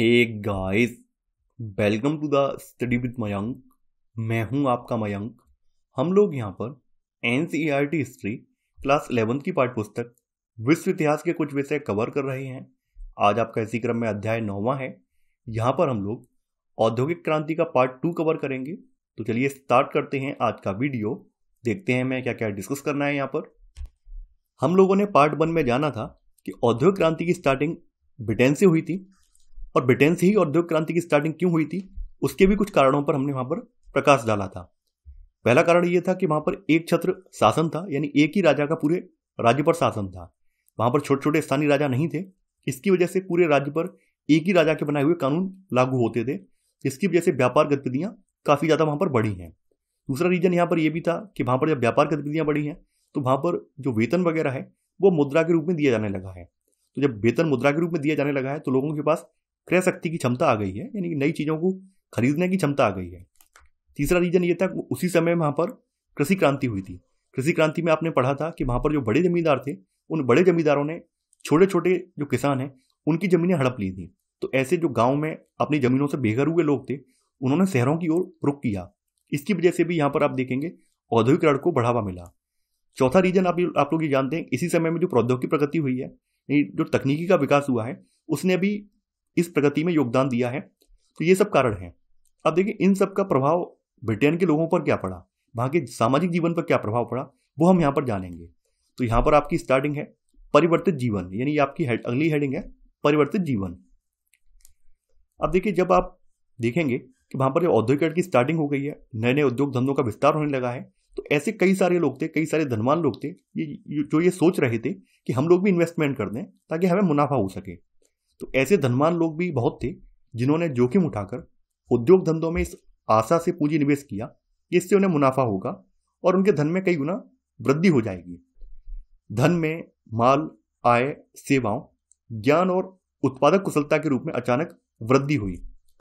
hey guys welcome to the study with Mayank मैं हूं आपका मयंक हम लोग यहां पर एन हिस्ट्री क्लास इलेवंथ की पाठ पुस्तक विश्व इतिहास के कुछ विषय कवर कर रहे हैं आज आपका इसी क्रम में अध्याय नौवा है यहाँ पर हम लोग औद्योगिक क्रांति का पार्ट टू कवर करेंगे तो चलिए स्टार्ट करते हैं आज का वीडियो देखते हैं मैं क्या क्या डिस्कस करना है यहाँ पर हम लोगों ने पार्ट वन में जाना था कि औद्योगिक क्रांति की स्टार्टिंग ब्रिटेन से हुई थी और ब्रिटेन से ही औद्योगिक क्रांति की स्टार्टिंग क्यों हुई थी उसके भी कुछ कारणों पर हमने वहां पर प्रकाश डाला था पहला कारण यह था कि वहां पर एक छत्र शासन था यानी एक ही राजा का पूरे राज्य पर शासन था वहां पर छोटे छोटे स्थानीय राजा नहीं थे इसकी वजह से पूरे राज्य पर एक ही राजा के बनाए हुए कानून लागू होते थे जिसकी वजह से व्यापार गतिविधियां काफ़ी ज़्यादा वहाँ पर बढ़ी हैं दूसरा रीज़न यहाँ पर यह भी था कि वहाँ पर जब व्यापार गतिविधियां बढ़ी हैं तो वहां पर जो वेतन वगैरह है वो मुद्रा के रूप में दिया जाने लगा है तो जब वेतन मुद्रा के रूप में दिया जाने लगा है तो लोगों के पास क्रय शक्ति की क्षमता आ गई है यानी नई चीज़ों को खरीदने की क्षमता आ गई है तीसरा रीजन ये था उसी समय वहाँ पर कृषि क्रांति हुई थी कृषि क्रांति में आपने पढ़ा था कि वहाँ पर जो बड़े जमींदार थे उन बड़े जमींदारों ने छोटे छोटे जो किसान हैं उनकी ज़मीनें हड़प ली थी तो ऐसे जो गाँव में अपनी ज़मीनों से बेघर हुए लोग थे उन्होंने शहरों की ओर रुख किया इसकी वजह से भी यहाँ पर आप देखेंगे औद्योगिकरण को बढ़ावा मिला चौथा रीजन आप आप लोग ये जानते हैं इसी समय में जो प्रौद्योगिकी प्रगति हुई है जो तकनीकी का विकास हुआ है उसने भी इस प्रगति में योगदान दिया है तो ये सब कारण हैं अब देखिए इन सब का प्रभाव ब्रिटेन के लोगों पर क्या पड़ा वहाँ के सामाजिक जीवन पर क्या प्रभाव पड़ा वो हम यहाँ पर जानेंगे तो यहाँ पर आपकी स्टार्टिंग है परिवर्तित जीवन यानी आपकी हेड अगली हेडिंग है परिवर्तित जीवन अब देखिए जब आप देखेंगे कि वहाँ पर जब औद्योगिकरण की स्टार्टिंग हो गई है नए नए उद्योग धंधों का विस्तार होने लगा है तो ऐसे कई सारे लोग थे कई सारे धनवान लोग थे ये जो ये सोच रहे थे कि हम लोग भी इन्वेस्टमेंट कर दें ताकि हमें मुनाफा हो सके तो ऐसे धनवान लोग भी बहुत थे जिन्होंने जोखिम उठाकर उद्योग धंधों में इस आशा से पूंजी निवेश किया इससे उन्हें मुनाफा होगा और उनके धन में कई गुना वृद्धि हो जाएगी धन में माल आय सेवाओं ज्ञान और उत्पादक कुशलता के रूप में अचानक वृद्धि हुई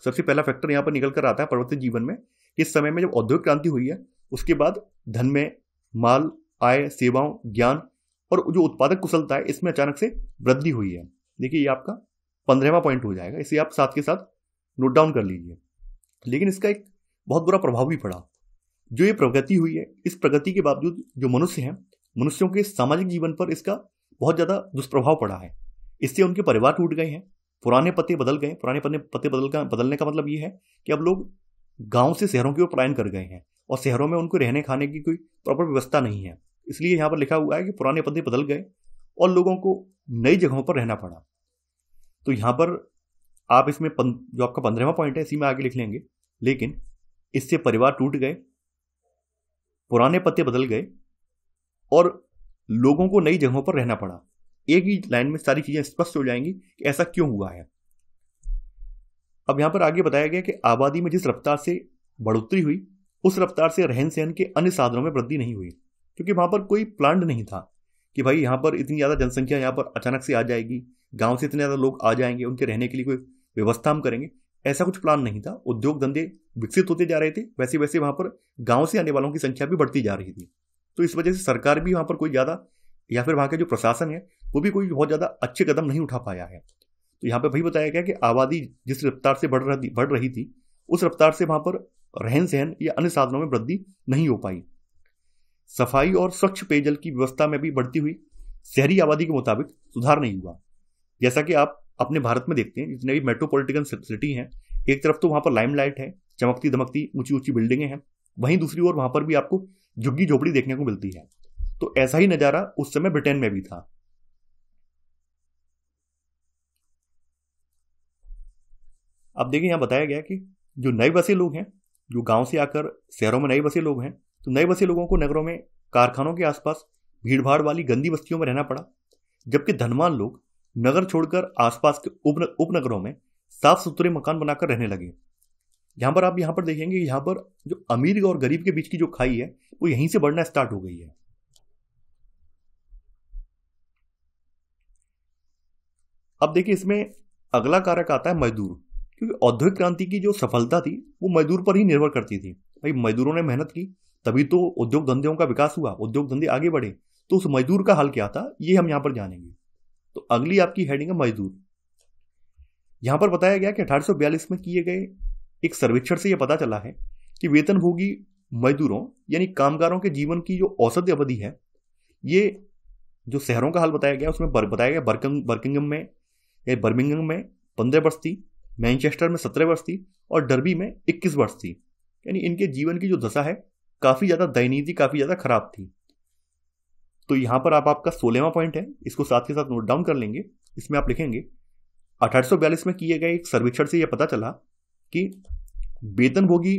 सबसे पहला फैक्टर यहाँ पर निकल कर आता है पर्वतीय जीवन में इस समय में जब औद्योगिक क्रांति हुई है उसके बाद धन में माल आय सेवाओं ज्ञान और जो उत्पादक कुशलता है इसमें अचानक से वृद्धि हुई है देखिए ये आपका पंद्रहवा पॉइंट हो जाएगा इसे आप साथ के साथ नोट डाउन कर लीजिए लेकिन इसका एक बहुत बुरा प्रभाव भी पड़ा जो ये प्रगति हुई है इस प्रगति के बावजूद जो मनुष्य हैं मनुष्यों के सामाजिक जीवन पर इसका बहुत ज़्यादा दुष्प्रभाव पड़ा है इससे उनके परिवार टूट गए हैं पुराने पते बदल गए पुराने पते पते बदल का बदलने का मतलब ये है कि अब लोग गांव से शहरों की ओर पलायन कर गए हैं और शहरों में उनको रहने खाने की कोई प्रॉपर व्यवस्था नहीं है इसलिए यहाँ पर लिखा हुआ है कि पुराने पते बदल गए और लोगों को नई जगहों पर रहना पड़ा तो यहां पर आप इसमें पन, जो आपका पंद्रहवा पॉइंट है इसी में आगे लिख लेंगे लेकिन इससे परिवार टूट गए पुराने पत्ते बदल गए और लोगों को नई जगहों पर रहना पड़ा एक ही लाइन में सारी चीज़ें स्पष्ट हो जाएंगी कि ऐसा क्यों हुआ है अब यहां पर आगे बताया गया कि आबादी में जिस रफ्तार से बढ़ोतरी हुई उस रफ्तार से रहन सहन के अन्य साधनों में वृद्धि नहीं हुई क्योंकि वहां पर कोई प्लांट नहीं था कि भाई यहां पर इतनी ज़्यादा जनसंख्या यहां पर अचानक से आ जाएगी गांव से इतने ज़्यादा लोग आ जाएंगे उनके रहने के लिए कोई व्यवस्था हम करेंगे ऐसा कुछ प्लान नहीं था उद्योग धंधे विकसित होते जा रहे थे वैसे वैसे वहां पर गांव से आने वालों की संख्या भी बढ़ती जा रही थी तो इस वजह से सरकार भी वहां पर कोई ज़्यादा या फिर वहां का जो प्रशासन है वो भी कोई बहुत ज़्यादा अच्छे कदम नहीं उठा पाया है तो यहाँ पर भाई बताया गया कि आबादी जिस रफ्तार से बढ़ रही बढ़ रही थी उस रफ्तार से वहां पर रहन सहन या अन्य साधनों में वृद्धि नहीं हो पाई सफाई और स्वच्छ पेयजल की व्यवस्था में भी बढ़ती हुई शहरी आबादी के मुताबिक सुधार नहीं हुआ जैसा कि आप अपने भारत में देखते हैं जितने भी मेट्रोपॉलिटिकन सिटी हैं एक तरफ तो वहाँ पर लाइट है चमकती धमकती ऊंची ऊंची बिल्डिंगें हैं वहीं दूसरी ओर वहाँ पर भी आपको झुग्गी झोपड़ी देखने को मिलती है तो ऐसा ही नज़ारा उस समय ब्रिटेन में भी था अब देखिए यहाँ बताया गया कि जो नए बसे लोग हैं जो गांव से आकर शहरों में नए बसे लोग हैं तो नए बसे लोगों को नगरों में कारखानों के आसपास भीड़भाड़ वाली गंदी बस्तियों में रहना पड़ा जबकि धनवान लोग नगर छोड़कर आसपास के उपन उपनगरों में साफ सुथरे मकान बनाकर रहने लगे यहाँ पर आप यहाँ पर देखेंगे यहाँ पर जो अमीर और गरीब के बीच की जो खाई है वो यहीं से बढ़ना स्टार्ट हो गई है अब देखिए इसमें अगला कारक आता है मजदूर क्योंकि औद्योगिक क्रांति की जो सफलता थी वो मजदूर पर ही निर्भर करती थी भाई मजदूरों ने मेहनत की तभी तो उद्योग धंधों का विकास हुआ उद्योग धंधे आगे बढ़े तो उस मजदूर का हाल क्या था ये हम यहाँ पर जानेंगे तो अगली आपकी हेडिंग है मजदूर यहां पर बताया गया कि अठारह में किए गए एक सर्वेक्षण से यह पता चला है कि वेतनभोगी मजदूरों यानी कामगारों के जीवन की जो औसत अवधि है ये जो शहरों का हाल बताया गया उसमें बताया गया बर्किंग बर्किंगम में या बर्मिंगम में पंद्रह वर्ष थी मैनचेस्टर में सत्रह वर्ष थी और डरबी में इक्कीस वर्ष थी यानी इनके जीवन की जो दशा है काफ़ी ज़्यादा दयनीय थी काफ़ी ज़्यादा खराब थी तो यहां पर आप आपका सोलहवा पॉइंट है इसको साथ के साथ नोट डाउन कर लेंगे इसमें आप लिखेंगे अठारह में किए गए एक सर्वेक्षण से यह पता चला कि वेतनभोगी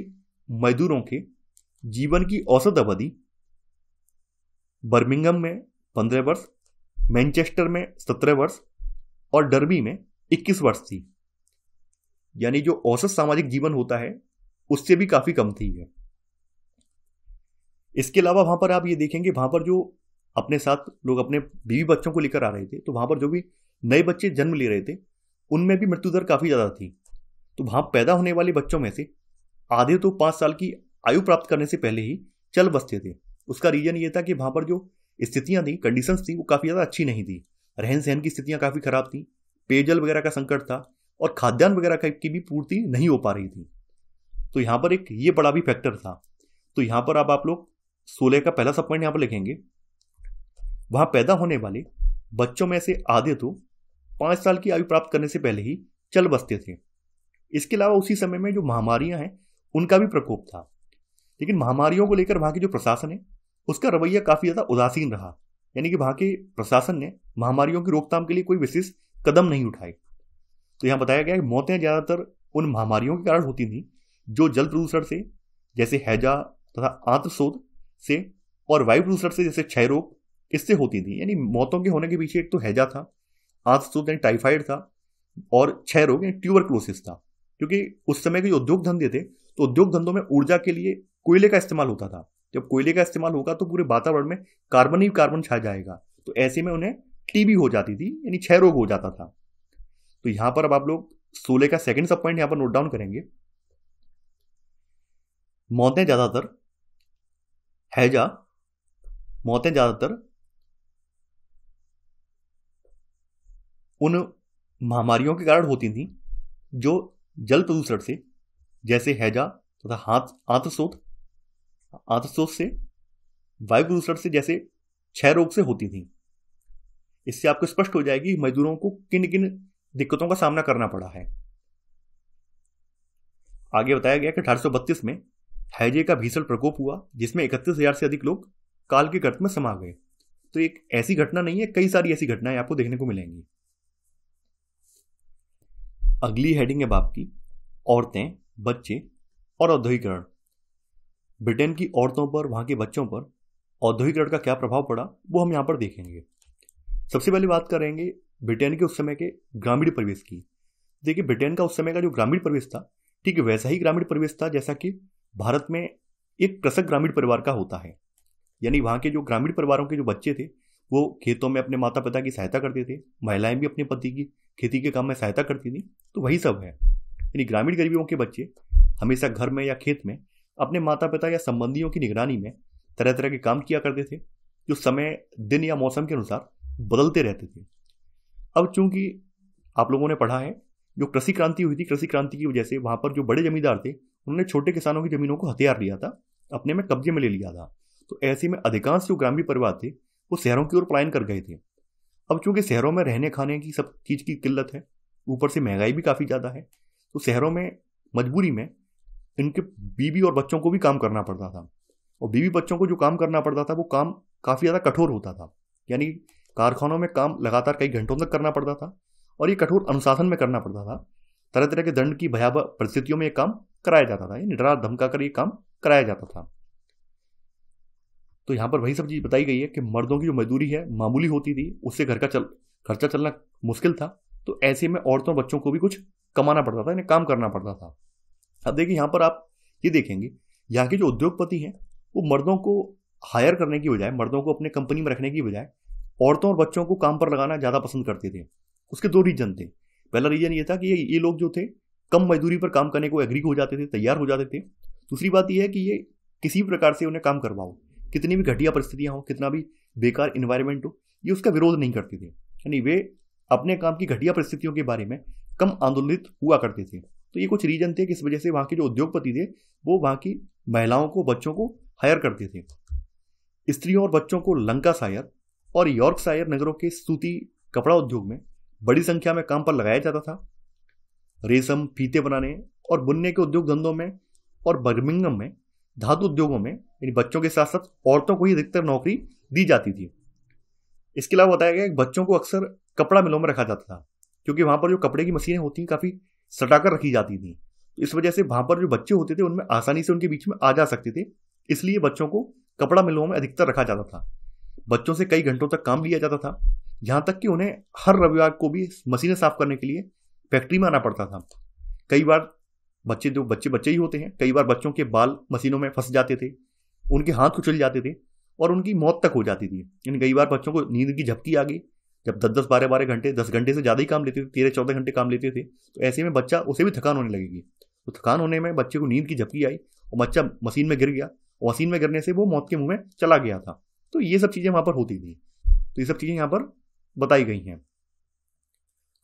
मजदूरों के जीवन की औसत अवधि बर्मिंगम में पंद्रह वर्ष मैनचेस्टर में सत्रह वर्ष और डर्बी में इक्कीस वर्ष थी यानी जो औसत सामाजिक जीवन होता है उससे भी काफ़ी कम थी है इसके अलावा वहां पर आप ये देखेंगे वहां पर जो अपने साथ लोग अपने बीवी बच्चों को लेकर आ रहे थे तो वहाँ पर जो भी नए बच्चे जन्म ले रहे थे उनमें भी मृत्यु दर काफ़ी ज़्यादा थी तो वहाँ पैदा होने वाले बच्चों में से आधे तो पाँच साल की आयु प्राप्त करने से पहले ही चल बसते थे उसका रीज़न ये था कि वहाँ पर जो स्थितियाँ थी कंडीशन थी वो काफ़ी ज़्यादा अच्छी नहीं थी रहन सहन की स्थितियाँ काफ़ी ख़राब थी पेयजल वगैरह का संकट था और खाद्यान्न वगैरह की भी पूर्ति नहीं हो पा रही थी तो यहाँ पर एक ये बड़ा भी फैक्टर था तो यहाँ पर अब आप, आप लोग सोलह का पहला सब पॉइंट यहाँ पर लिखेंगे वहां पैदा होने वाले बच्चों में से आधे तो पांच साल की आयु प्राप्त करने से पहले ही चल बसते थे इसके अलावा उसी समय में जो महामारियां हैं उनका भी प्रकोप था लेकिन महामारियों को लेकर वहां की जो प्रशासन है उसका रवैया काफ़ी ज़्यादा उदासीन रहा यानी कि वहां के प्रशासन ने महामारियों की रोकथाम के लिए कोई विशेष कदम नहीं उठाए तो यहां बताया गया कि मौतें ज़्यादातर उन महामारियों के कारण होती थी जो जल प्रदूषण से जैसे हैजा तथा आंत शोध से और वायु प्रदूषण से जैसे क्षय रोग किससे होती थी यानी मौतों के होने के पीछे एक तो हैजा था तो यानी टाइफाइड था और छह रोग यानी ट्यूबर क्लोसिस था क्योंकि उस समय के उद्योग धंधे थे तो उद्योग धंधों में ऊर्जा के लिए कोयले का इस्तेमाल होता था जब कोयले का इस्तेमाल होगा तो पूरे वातावरण में कार्बन ही कार्बन छा जाएगा तो ऐसे में उन्हें टीबी हो जाती थी यानी क्षय रोग हो जाता था तो यहां पर अब आप लोग सोलह का सेकंड सब पॉइंट यहां पर नोट डाउन करेंगे मौतें ज्यादातर हैजा मौतें ज्यादातर उन महामारियों के कारण होती थी जो जल प्रदूषण से जैसे हैजा तथा हाथ आंतस्रोत आंतस्रोत से वायु प्रदूषण से जैसे क्षय रोग से होती थी इससे आपको स्पष्ट हो जाएगी मजदूरों को किन किन दिक्कतों का सामना करना पड़ा है आगे बताया गया कि अठारह में हैजे का भीषण प्रकोप हुआ जिसमें इकतीस हजार से अधिक लोग काल के गर्त में समा गए तो एक ऐसी घटना नहीं है कई सारी ऐसी घटनाएं आपको देखने को मिलेंगी अगली हेडिंग है बाप की औरतें बच्चे और औद्योगिकरण ब्रिटेन की औरतों पर वहाँ के बच्चों पर औद्योगिकरण का क्या प्रभाव पड़ा वो हम यहाँ पर देखेंगे सबसे पहले बात करेंगे ब्रिटेन के उस समय के ग्रामीण परिवेश की देखिए ब्रिटेन का उस समय का जो ग्रामीण परिवेश था ठीक है वैसा ही ग्रामीण परिवेश था जैसा कि भारत में एक कृषक ग्रामीण परिवार का होता है यानी वहाँ के जो ग्रामीण परिवारों के जो बच्चे थे वो खेतों में अपने माता पिता की सहायता करते थे महिलाएं भी अपने पति की खेती के काम में सहायता करती थी तो वही सब है यानी ग्रामीण गरीबों के बच्चे हमेशा घर में या खेत में अपने माता पिता या संबंधियों की निगरानी में तरह तरह के काम किया करते थे जो समय दिन या मौसम के अनुसार बदलते रहते थे अब चूंकि आप लोगों ने पढ़ा है जो कृषि क्रांति हुई थी कृषि क्रांति की वजह से वहाँ पर जो बड़े जमींदार थे उन्होंने छोटे किसानों की जमीनों को हथियार लिया था अपने में कब्जे में ले लिया था तो ऐसे में अधिकांश जो ग्रामीण परिवार थे वो शहरों की ओर पलायन कर गए थे अब चूंकि शहरों में रहने खाने की सब चीज़ की किल्लत है ऊपर से महंगाई भी काफ़ी ज़्यादा है तो शहरों में मजबूरी में इनके बीवी और बच्चों को भी काम करना पड़ता था और बीवी बच्चों को जो काम करना पड़ता था वो काम काफ़ी ज़्यादा कठोर होता था यानी कारखानों में काम लगातार कई घंटों तक करना पड़ता था और ये कठोर अनुशासन में करना पड़ता था तरह तरह के दंड की भयावह परिस्थितियों में ये काम कराया जाता था यानी डरा धमका कर ये काम कराया जाता था तो यहाँ पर वही सब चीज़ बताई गई है कि मर्दों की जो मजदूरी है मामूली होती थी उससे घर का चल खर्चा चलना मुश्किल था तो ऐसे में औरतों बच्चों को भी कुछ कमाना पड़ता था इन्हें काम करना पड़ता था अब देखिए यहाँ पर आप ये देखेंगे यहाँ के जो उद्योगपति हैं वो मर्दों को हायर करने की बजाय मर्दों को अपने कंपनी में रखने की बजाय औरतों और बच्चों को काम पर लगाना ज़्यादा पसंद करते थे उसके दो रीजन थे पहला रीजन ये था कि ये ये लोग जो थे कम मजदूरी पर काम करने को एग्री हो जाते थे तैयार हो जाते थे दूसरी बात यह है कि ये किसी प्रकार से उन्हें काम करवाओ कितनी भी घटिया परिस्थितियाँ हो कितना भी बेकार इन्वायरमेंट हो ये उसका विरोध नहीं करते थे यानी वे अपने काम की घटिया परिस्थितियों के बारे में कम आंदोलित हुआ करते थे तो ये कुछ रीजन थे कि इस वजह से वहाँ के जो उद्योगपति थे वो वहाँ की महिलाओं को बच्चों को हायर करते थे स्त्रियों और बच्चों को लंका सायर और यॉर्क सायर नगरों के सूती कपड़ा उद्योग में बड़ी संख्या में काम पर लगाया जाता था रेशम फीते बनाने और बुनने के उद्योग धंधों में और बर्मिंगम में धातु उद्योगों में यानी बच्चों के साथ साथ औरतों को ही अधिकतर नौकरी दी जाती थी इसके अलावा बताया गया कि बच्चों को अक्सर कपड़ा मिलों में रखा जाता था क्योंकि वहाँ पर जो कपड़े की मशीनें होती हैं काफ़ी सटाकर रखी जाती थी तो इस वजह से वहाँ पर जो बच्चे होते थे उनमें आसानी से उनके बीच में आ जा सकते थे इसलिए बच्चों को कपड़ा मिलों में अधिकतर रखा जाता था बच्चों से कई घंटों तक काम लिया जाता था जहाँ तक कि उन्हें हर रविवार को भी मशीनें साफ करने के लिए फैक्ट्री में आना पड़ता था कई बार बच्चे जो बच्चे बच्चे ही होते हैं कई बार बच्चों के बाल मशीनों में फंस जाते थे उनके हाथ कुचल जाते थे और उनकी मौत तक हो जाती थी यानी कई बार बच्चों को नींद की झपकी आ गई जब दस दस बारह बारह घंटे दस घंटे से ज़्यादा ही काम लेते थे तेरह चौदह घंटे काम लेते थे तो ऐसे में बच्चा उसे भी थकान होने लगेगी तो थकान होने में बच्चे को नींद की झपकी आई और बच्चा मशीन में गिर गया और मशीन में गिरने से वो मौत के मुँह में चला गया था तो ये सब चीज़ें वहाँ पर होती थी तो ये सब चीज़ें यहाँ पर बताई गई हैं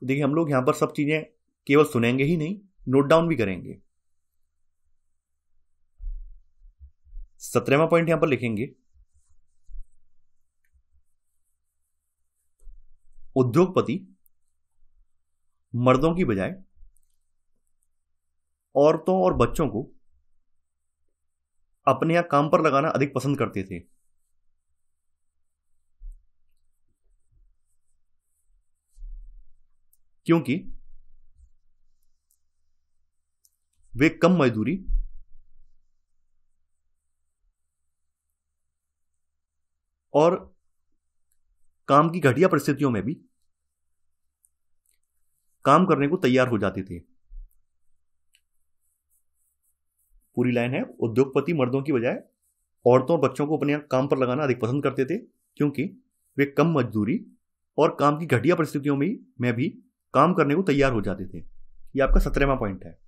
तो देखिए हम लोग यहाँ पर सब चीज़ें केवल सुनेंगे ही नहीं नोट डाउन भी करेंगे सत्रहवा पॉइंट यहां पर लिखेंगे उद्योगपति मर्दों की बजाय औरतों और बच्चों को अपने यहां काम पर लगाना अधिक पसंद करते थे क्योंकि वे कम मजदूरी और काम की घटिया परिस्थितियों में भी काम करने को तैयार हो जाते थे पूरी लाइन है उद्योगपति मर्दों की बजाय औरतों और बच्चों को अपने काम पर लगाना अधिक पसंद करते थे क्योंकि वे कम मजदूरी और काम की घटिया परिस्थितियों में भी काम करने को तैयार हो जाते थे ये आपका सत्रहवा पॉइंट है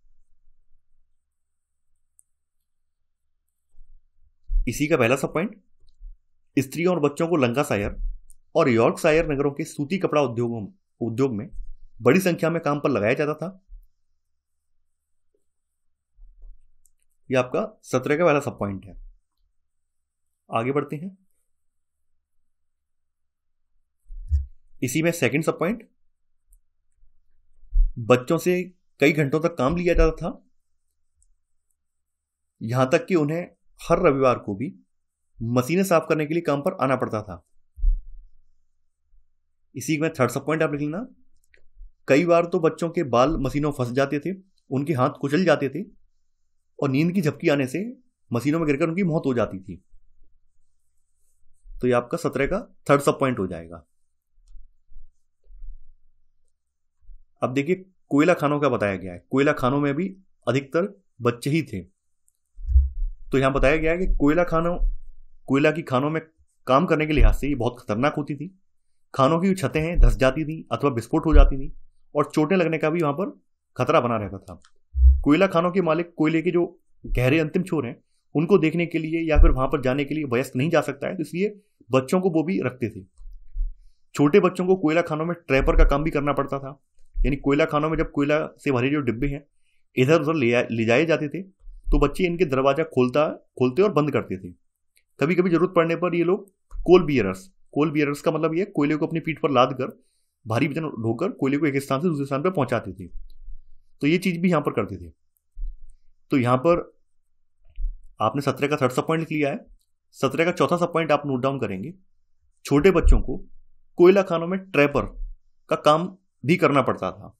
इसी का पहला सब पॉइंट स्त्रियों और बच्चों को लंका सायर और यॉर्क सायर नगरों के सूती कपड़ा उद्योगों उद्योग में बड़ी संख्या में काम पर लगाया जाता था यह आपका सत्रह का पहला सब पॉइंट है आगे बढ़ते हैं इसी में सेकंड सब पॉइंट बच्चों से कई घंटों तक काम लिया जाता था यहां तक कि उन्हें हर रविवार को भी मशीनें साफ करने के लिए काम पर आना पड़ता था इसी में थर्ड सब पॉइंट आप लिख लेना कई बार तो बच्चों के बाल मशीनों फंस जाते थे उनके हाथ कुचल जाते थे और नींद की झपकी आने से मशीनों में गिरकर उनकी मौत हो जाती थी तो ये आपका सत्रह का थर्ड सब पॉइंट हो जाएगा अब देखिए कोयला खानों का बताया गया है कोयला खानों में भी अधिकतर बच्चे ही थे तो यहां बताया गया है कि कोयला खानों कोयला की खानों में काम करने के लिहाज से ये बहुत खतरनाक होती थी खानों की छतें हैं धस जाती थी अथवा विस्फोट हो जाती थी और चोटें लगने का भी वहाँ पर खतरा बना रहता था कोयला खानों के मालिक कोयले के जो गहरे अंतिम छोर हैं उनको देखने के लिए या फिर वहाँ पर जाने के लिए वयस्क नहीं जा सकता है तो इसलिए बच्चों को वो भी रखते थे छोटे बच्चों को कोयला खानों में ट्रैपर का काम भी करना पड़ता था यानी कोयला खानों में जब कोयला से भरे जो डिब्बे हैं इधर उधर ले, ले जाए जाते थे तो बच्चे इनके दरवाज़ा खोलता खोलते और बंद करते थे कभी कभी ज़रूरत पड़ने पर ये लोग कोल बियरर्स कोल बियरर्स का मतलब ये कोयले को अपनी पीठ पर लाद कर भारी वजन ढोकर कोयले को एक स्थान से दूसरे स्थान पर पहुंचाते थे तो ये चीज़ भी यहाँ पर करते थे तो यहाँ पर आपने सत्रह का थर्ड सब पॉइंट लिख लिया है सत्रह का चौथा सब पॉइंट आप नोट डाउन करेंगे छोटे बच्चों को कोयला खानों में ट्रैपर का काम भी करना पड़ता था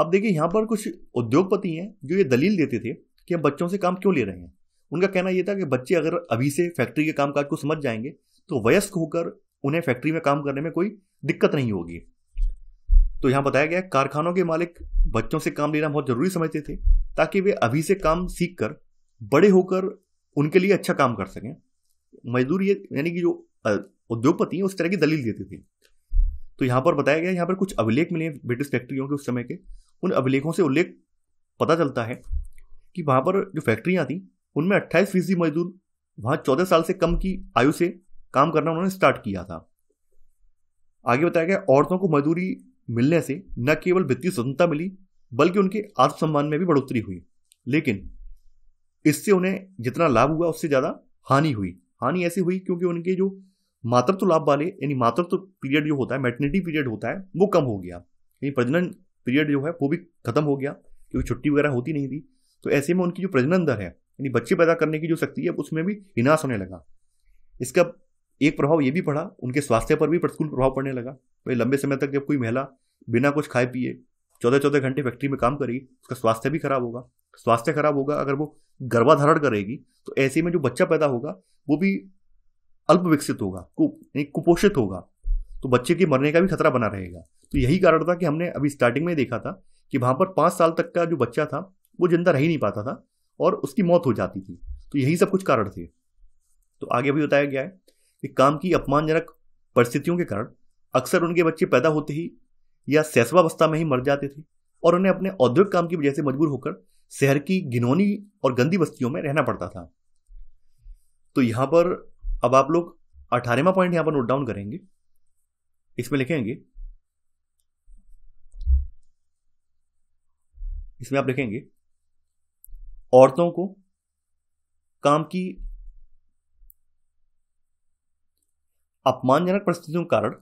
अब देखिए यहाँ पर कुछ उद्योगपति हैं जो ये दलील देते थे कि हम बच्चों से काम क्यों ले रहे हैं उनका कहना यह था कि बच्चे अगर अभी से फैक्ट्री के कामकाज को समझ जाएंगे तो वयस्क होकर उन्हें फैक्ट्री में काम करने में कोई दिक्कत नहीं होगी तो यहाँ बताया गया कारखानों के मालिक बच्चों से काम लेना बहुत जरूरी समझते थे ताकि वे अभी से काम सीख कर बड़े होकर उनके लिए अच्छा काम कर सकें मजदूर ये यानी कि जो उद्योगपति हैं उस तरह की दलील देते थे तो यहाँ पर बताया गया यहाँ पर कुछ अभिलेख मिले ब्रिटिश फैक्ट्रियों के उस समय के उन अभिलेखों से उल्लेख पता चलता है कि वहाँ पर जो फैक्ट्रियाँ थी उनमें अट्ठाईस फीसदी मजदूर वहाँ चौदह साल से कम की आयु से काम करना उन्होंने स्टार्ट किया था आगे बताया गया औरतों को मजदूरी मिलने से न केवल वित्तीय स्वतंत्रता मिली बल्कि उनके आत्मसम्मान में भी बढ़ोतरी हुई लेकिन इससे उन्हें जितना लाभ हुआ उससे ज़्यादा हानि हुई हानि ऐसी हुई क्योंकि उनके जो मातृत्व लाभ वाले यानी मातृत्व पीरियड जो होता है मैटर्निटी पीरियड होता है वो कम हो गया यानी प्रजनन पीरियड जो है वो भी खत्म हो गया क्योंकि छुट्टी वगैरह होती नहीं थी तो ऐसे में उनकी जो प्रजनन दर है यानी बच्चे पैदा करने की जो शक्ति है उसमें भी विनाश होने लगा इसका एक प्रभाव ये भी पड़ा उनके स्वास्थ्य पर भी प्रतिकूल प्रभाव पड़ने लगा भाई लंबे समय तक जब कोई महिला बिना कुछ खाए पिए चौदह चौदह घंटे फैक्ट्री में काम करेगी उसका स्वास्थ्य भी खराब होगा स्वास्थ्य खराब होगा अगर वो गर्भाधारण करेगी तो ऐसे में जो बच्चा पैदा होगा वो भी अल्प विकसित होगा कुपोषित होगा तो बच्चे के मरने का भी खतरा बना रहेगा तो यही कारण था कि हमने अभी स्टार्टिंग में देखा था कि वहाँ पर पाँच साल तक का जो बच्चा था वो जिंदा रह ही नहीं पाता था और उसकी मौत हो जाती थी तो यही सब कुछ कारण थे तो आगे भी बताया गया है कि काम की अपमानजनक परिस्थितियों के कारण अक्सर उनके बच्चे पैदा होते ही या सैसवावस्था में ही मर जाते थे और उन्हें अपने औद्योगिक काम की वजह से मजबूर होकर शहर की घिनौनी और गंदी बस्तियों में रहना पड़ता था तो यहाँ पर अब आप लोग अठारहवा पॉइंट यहाँ पर नोट डाउन करेंगे इसमें लिखेंगे इसमें आप लिखेंगे औरतों को काम की अपमानजनक परिस्थितियों के कारण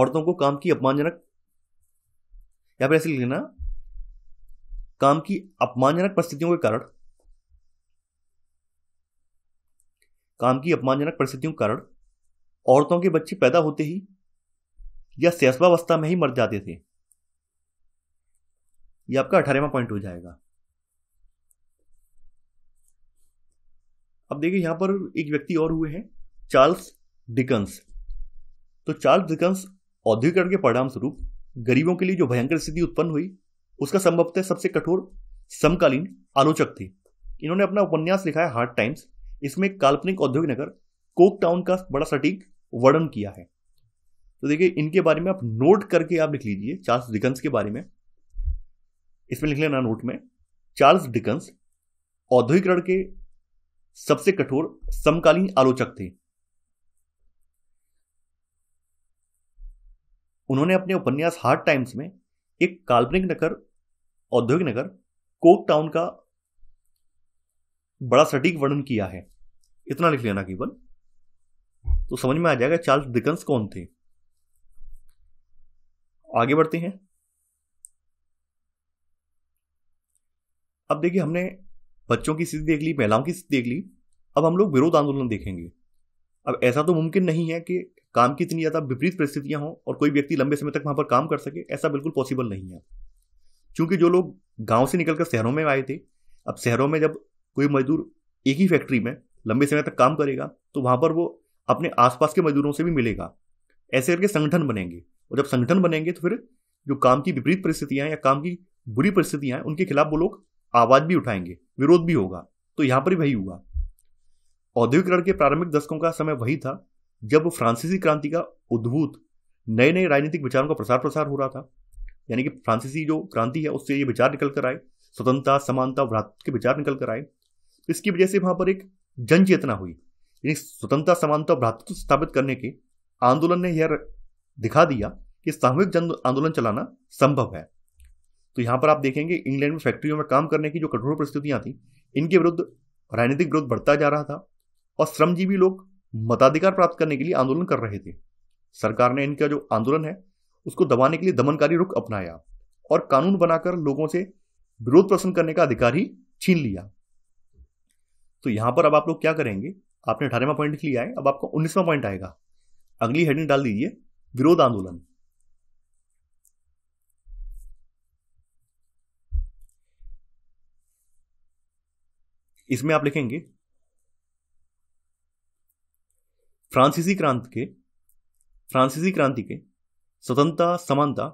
औरतों को काम की अपमानजनक या फिर ऐसे लिख लेना काम की अपमानजनक परिस्थितियों के कारण काम की अपमानजनक परिस्थितियों के कारण औरतों के बच्चे पैदा होते ही या शैशवावस्था में ही मर जाते थे यह आपका अठारहवा पॉइंट हो जाएगा अब देखिए यहां पर एक व्यक्ति और हुए हैं चार्ल्स डिकन्स तो चार्ल्स डिकन्स औद्योगिकरण के परिणाम स्वरूप गरीबों के लिए जो भयंकर स्थिति उत्पन्न हुई उसका संभवतः सबसे कठोर समकालीन आलोचक थे इन्होंने अपना उपन्यास लिखा है हार्ड टाइम्स इसमें काल्पनिक औद्योगिक नगर कोक टाउन का बड़ा सटीक वर्णन किया है तो देखिए इनके बारे में आप नोट करके आप लिख लीजिए चार्ल्स डिकन्स के बारे में इसमें लिख लेना नोट में चार्ल्स डिकन्स औद्योगिकरण के सबसे कठोर समकालीन आलोचक थे उन्होंने अपने उपन्यास हार्ड टाइम्स में एक काल्पनिक नगर औद्योगिक नगर कोक टाउन का बड़ा सटीक वर्णन किया है इतना लिख लेना केवल तो समझ में आ जाएगा चार्ल्स डिकन्स कौन थे आगे बढ़ते हैं अब देखिए हमने बच्चों की स्थिति देख ली महिलाओं की स्थिति देख ली अब हम लोग विरोध आंदोलन देखेंगे अब ऐसा तो मुमकिन नहीं है कि काम की इतनी ज़्यादा विपरीत परिस्थितियां हों और कोई व्यक्ति लंबे समय तक वहां पर काम कर सके ऐसा बिल्कुल पॉसिबल नहीं है क्योंकि जो लोग गांव से निकलकर शहरों में आए थे अब शहरों में जब कोई मजदूर एक ही फैक्ट्री में लंबे समय तक काम करेगा तो वहां पर वो अपने आसपास के मजदूरों से भी मिलेगा ऐसे करके संगठन बनेंगे और जब संगठन बनेंगे तो फिर जो काम की विपरीत परिस्थितियां या काम की बुरी परिस्थितियां हैं उनके खिलाफ वो लोग आवाज भी उठाएंगे विरोध भी होगा तो यहां पर वही हुआ औद्योगिकरण के प्रारंभिक दशकों का समय वही था जब फ्रांसीसी क्रांति का उद्भूत नए नए राजनीतिक विचारों का प्रसार प्रसार हो रहा था यानी कि फ्रांसीसी जो क्रांति है उससे ये विचार निकल कर आए स्वतंत्रता समानता भ्रातृत्व के विचार निकल कर आए इसकी वजह से वहां पर एक जन चेतना हुई एक स्वतंत्रता समानता भ्रातृत्व स्थापित करने के आंदोलन ने यह दिखा दिया कि सामूहिक जन आंदोलन चलाना संभव है तो यहाँ पर आप देखेंगे इंग्लैंड में फैक्ट्रियों में काम करने की जो कठोर परिस्थितियाँ थी इनके विरुद्ध राजनीतिक विरोध बढ़ता जा रहा था और श्रमजीवी लोग मताधिकार प्राप्त करने के लिए आंदोलन कर रहे थे सरकार ने इनका जो आंदोलन है उसको दबाने के लिए दमनकारी रुख अपनाया और कानून बनाकर लोगों से विरोध प्रदर्शन करने का अधिकार ही छीन लिया तो यहां पर अब आप लोग क्या करेंगे आपने अठारहवा पॉइंट लिख लिया है अब आपका उन्नीसवा पॉइंट आएगा अगली हेडिंग डाल दीजिए विरोध आंदोलन इसमें आप लिखेंगे फ्रांसीसी क्रांति के फ्रांसीसी क्रांति के स्वतंत्रता समानता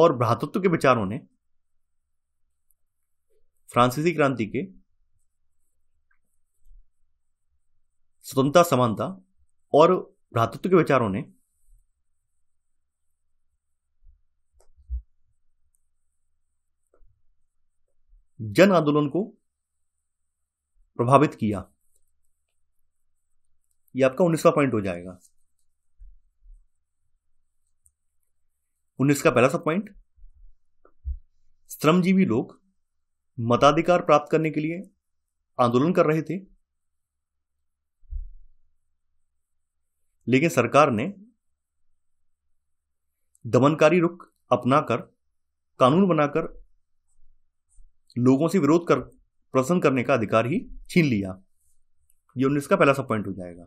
और भ्रातृत्व के विचारों ने फ्रांसीसी क्रांति के स्वतंत्रता समानता और भ्रातृत्व के विचारों ने जन आंदोलन को प्रभावित किया ये आपका उन्नीसवा पॉइंट हो जाएगा उन्नीस का पहला सब पॉइंट श्रमजीवी लोग मताधिकार प्राप्त करने के लिए आंदोलन कर रहे थे लेकिन सरकार ने दमनकारी रुख अपनाकर कानून बनाकर लोगों से विरोध कर प्रसन्न करने का अधिकार ही छीन लिया ये उन्नीस का पहला सब पॉइंट हो जाएगा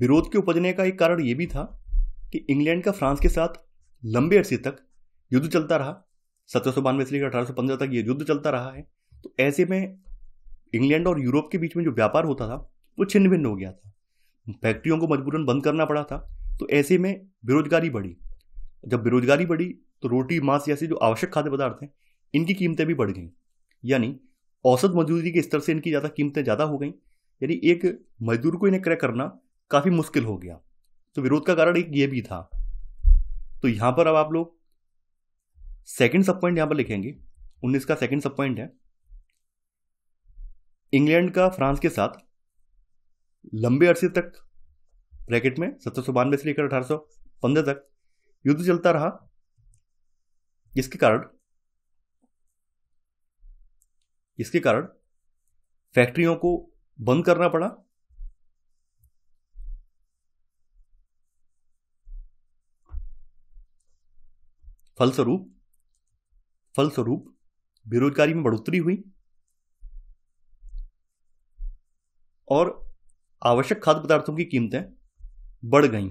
विरोध के उपजने का एक कारण यह भी था कि इंग्लैंड का फ्रांस के साथ लंबे अरसे तक युद्ध चलता रहा सत्रह सौ बानवे से लेकर अठारह सौ पंद्रह तक यह युद्ध चलता रहा है तो ऐसे में इंग्लैंड और यूरोप के बीच में जो व्यापार होता था वो छिन्न भिन्न हो गया था फैक्ट्रियों को मजबूरन बंद करना पड़ा था तो ऐसे में बेरोजगारी बढ़ी जब बेरोजगारी बढ़ी तो रोटी मांस जैसे जो आवश्यक खाद्य पदार्थ हैं इनकी कीमतें भी बढ़ गईं यानी औसत मजदूरी के स्तर से इनकी ज़्यादा कीमतें ज़्यादा हो गई यानी एक मजदूर को इन्हें क्रय करना काफ़ी मुश्किल हो गया तो विरोध का कारण एक ये भी था तो यहाँ पर अब आप लोग सेकेंड सब पॉइंट यहाँ पर लिखेंगे उन्नीस का सेकेंड सब पॉइंट है इंग्लैंड का फ्रांस के साथ लंबे अरसे तक ब्रैकेट में सत्रह सौ बानवे से लेकर अठारह सौ पंद्रह तक युद्ध चलता रहा जिसके कारण इसके कारण फैक्ट्रियों को बंद करना पड़ा फलस्वरूप फलस्वरूप बेरोजगारी में बढ़ोतरी हुई और आवश्यक खाद्य पदार्थों की कीमतें बढ़ गई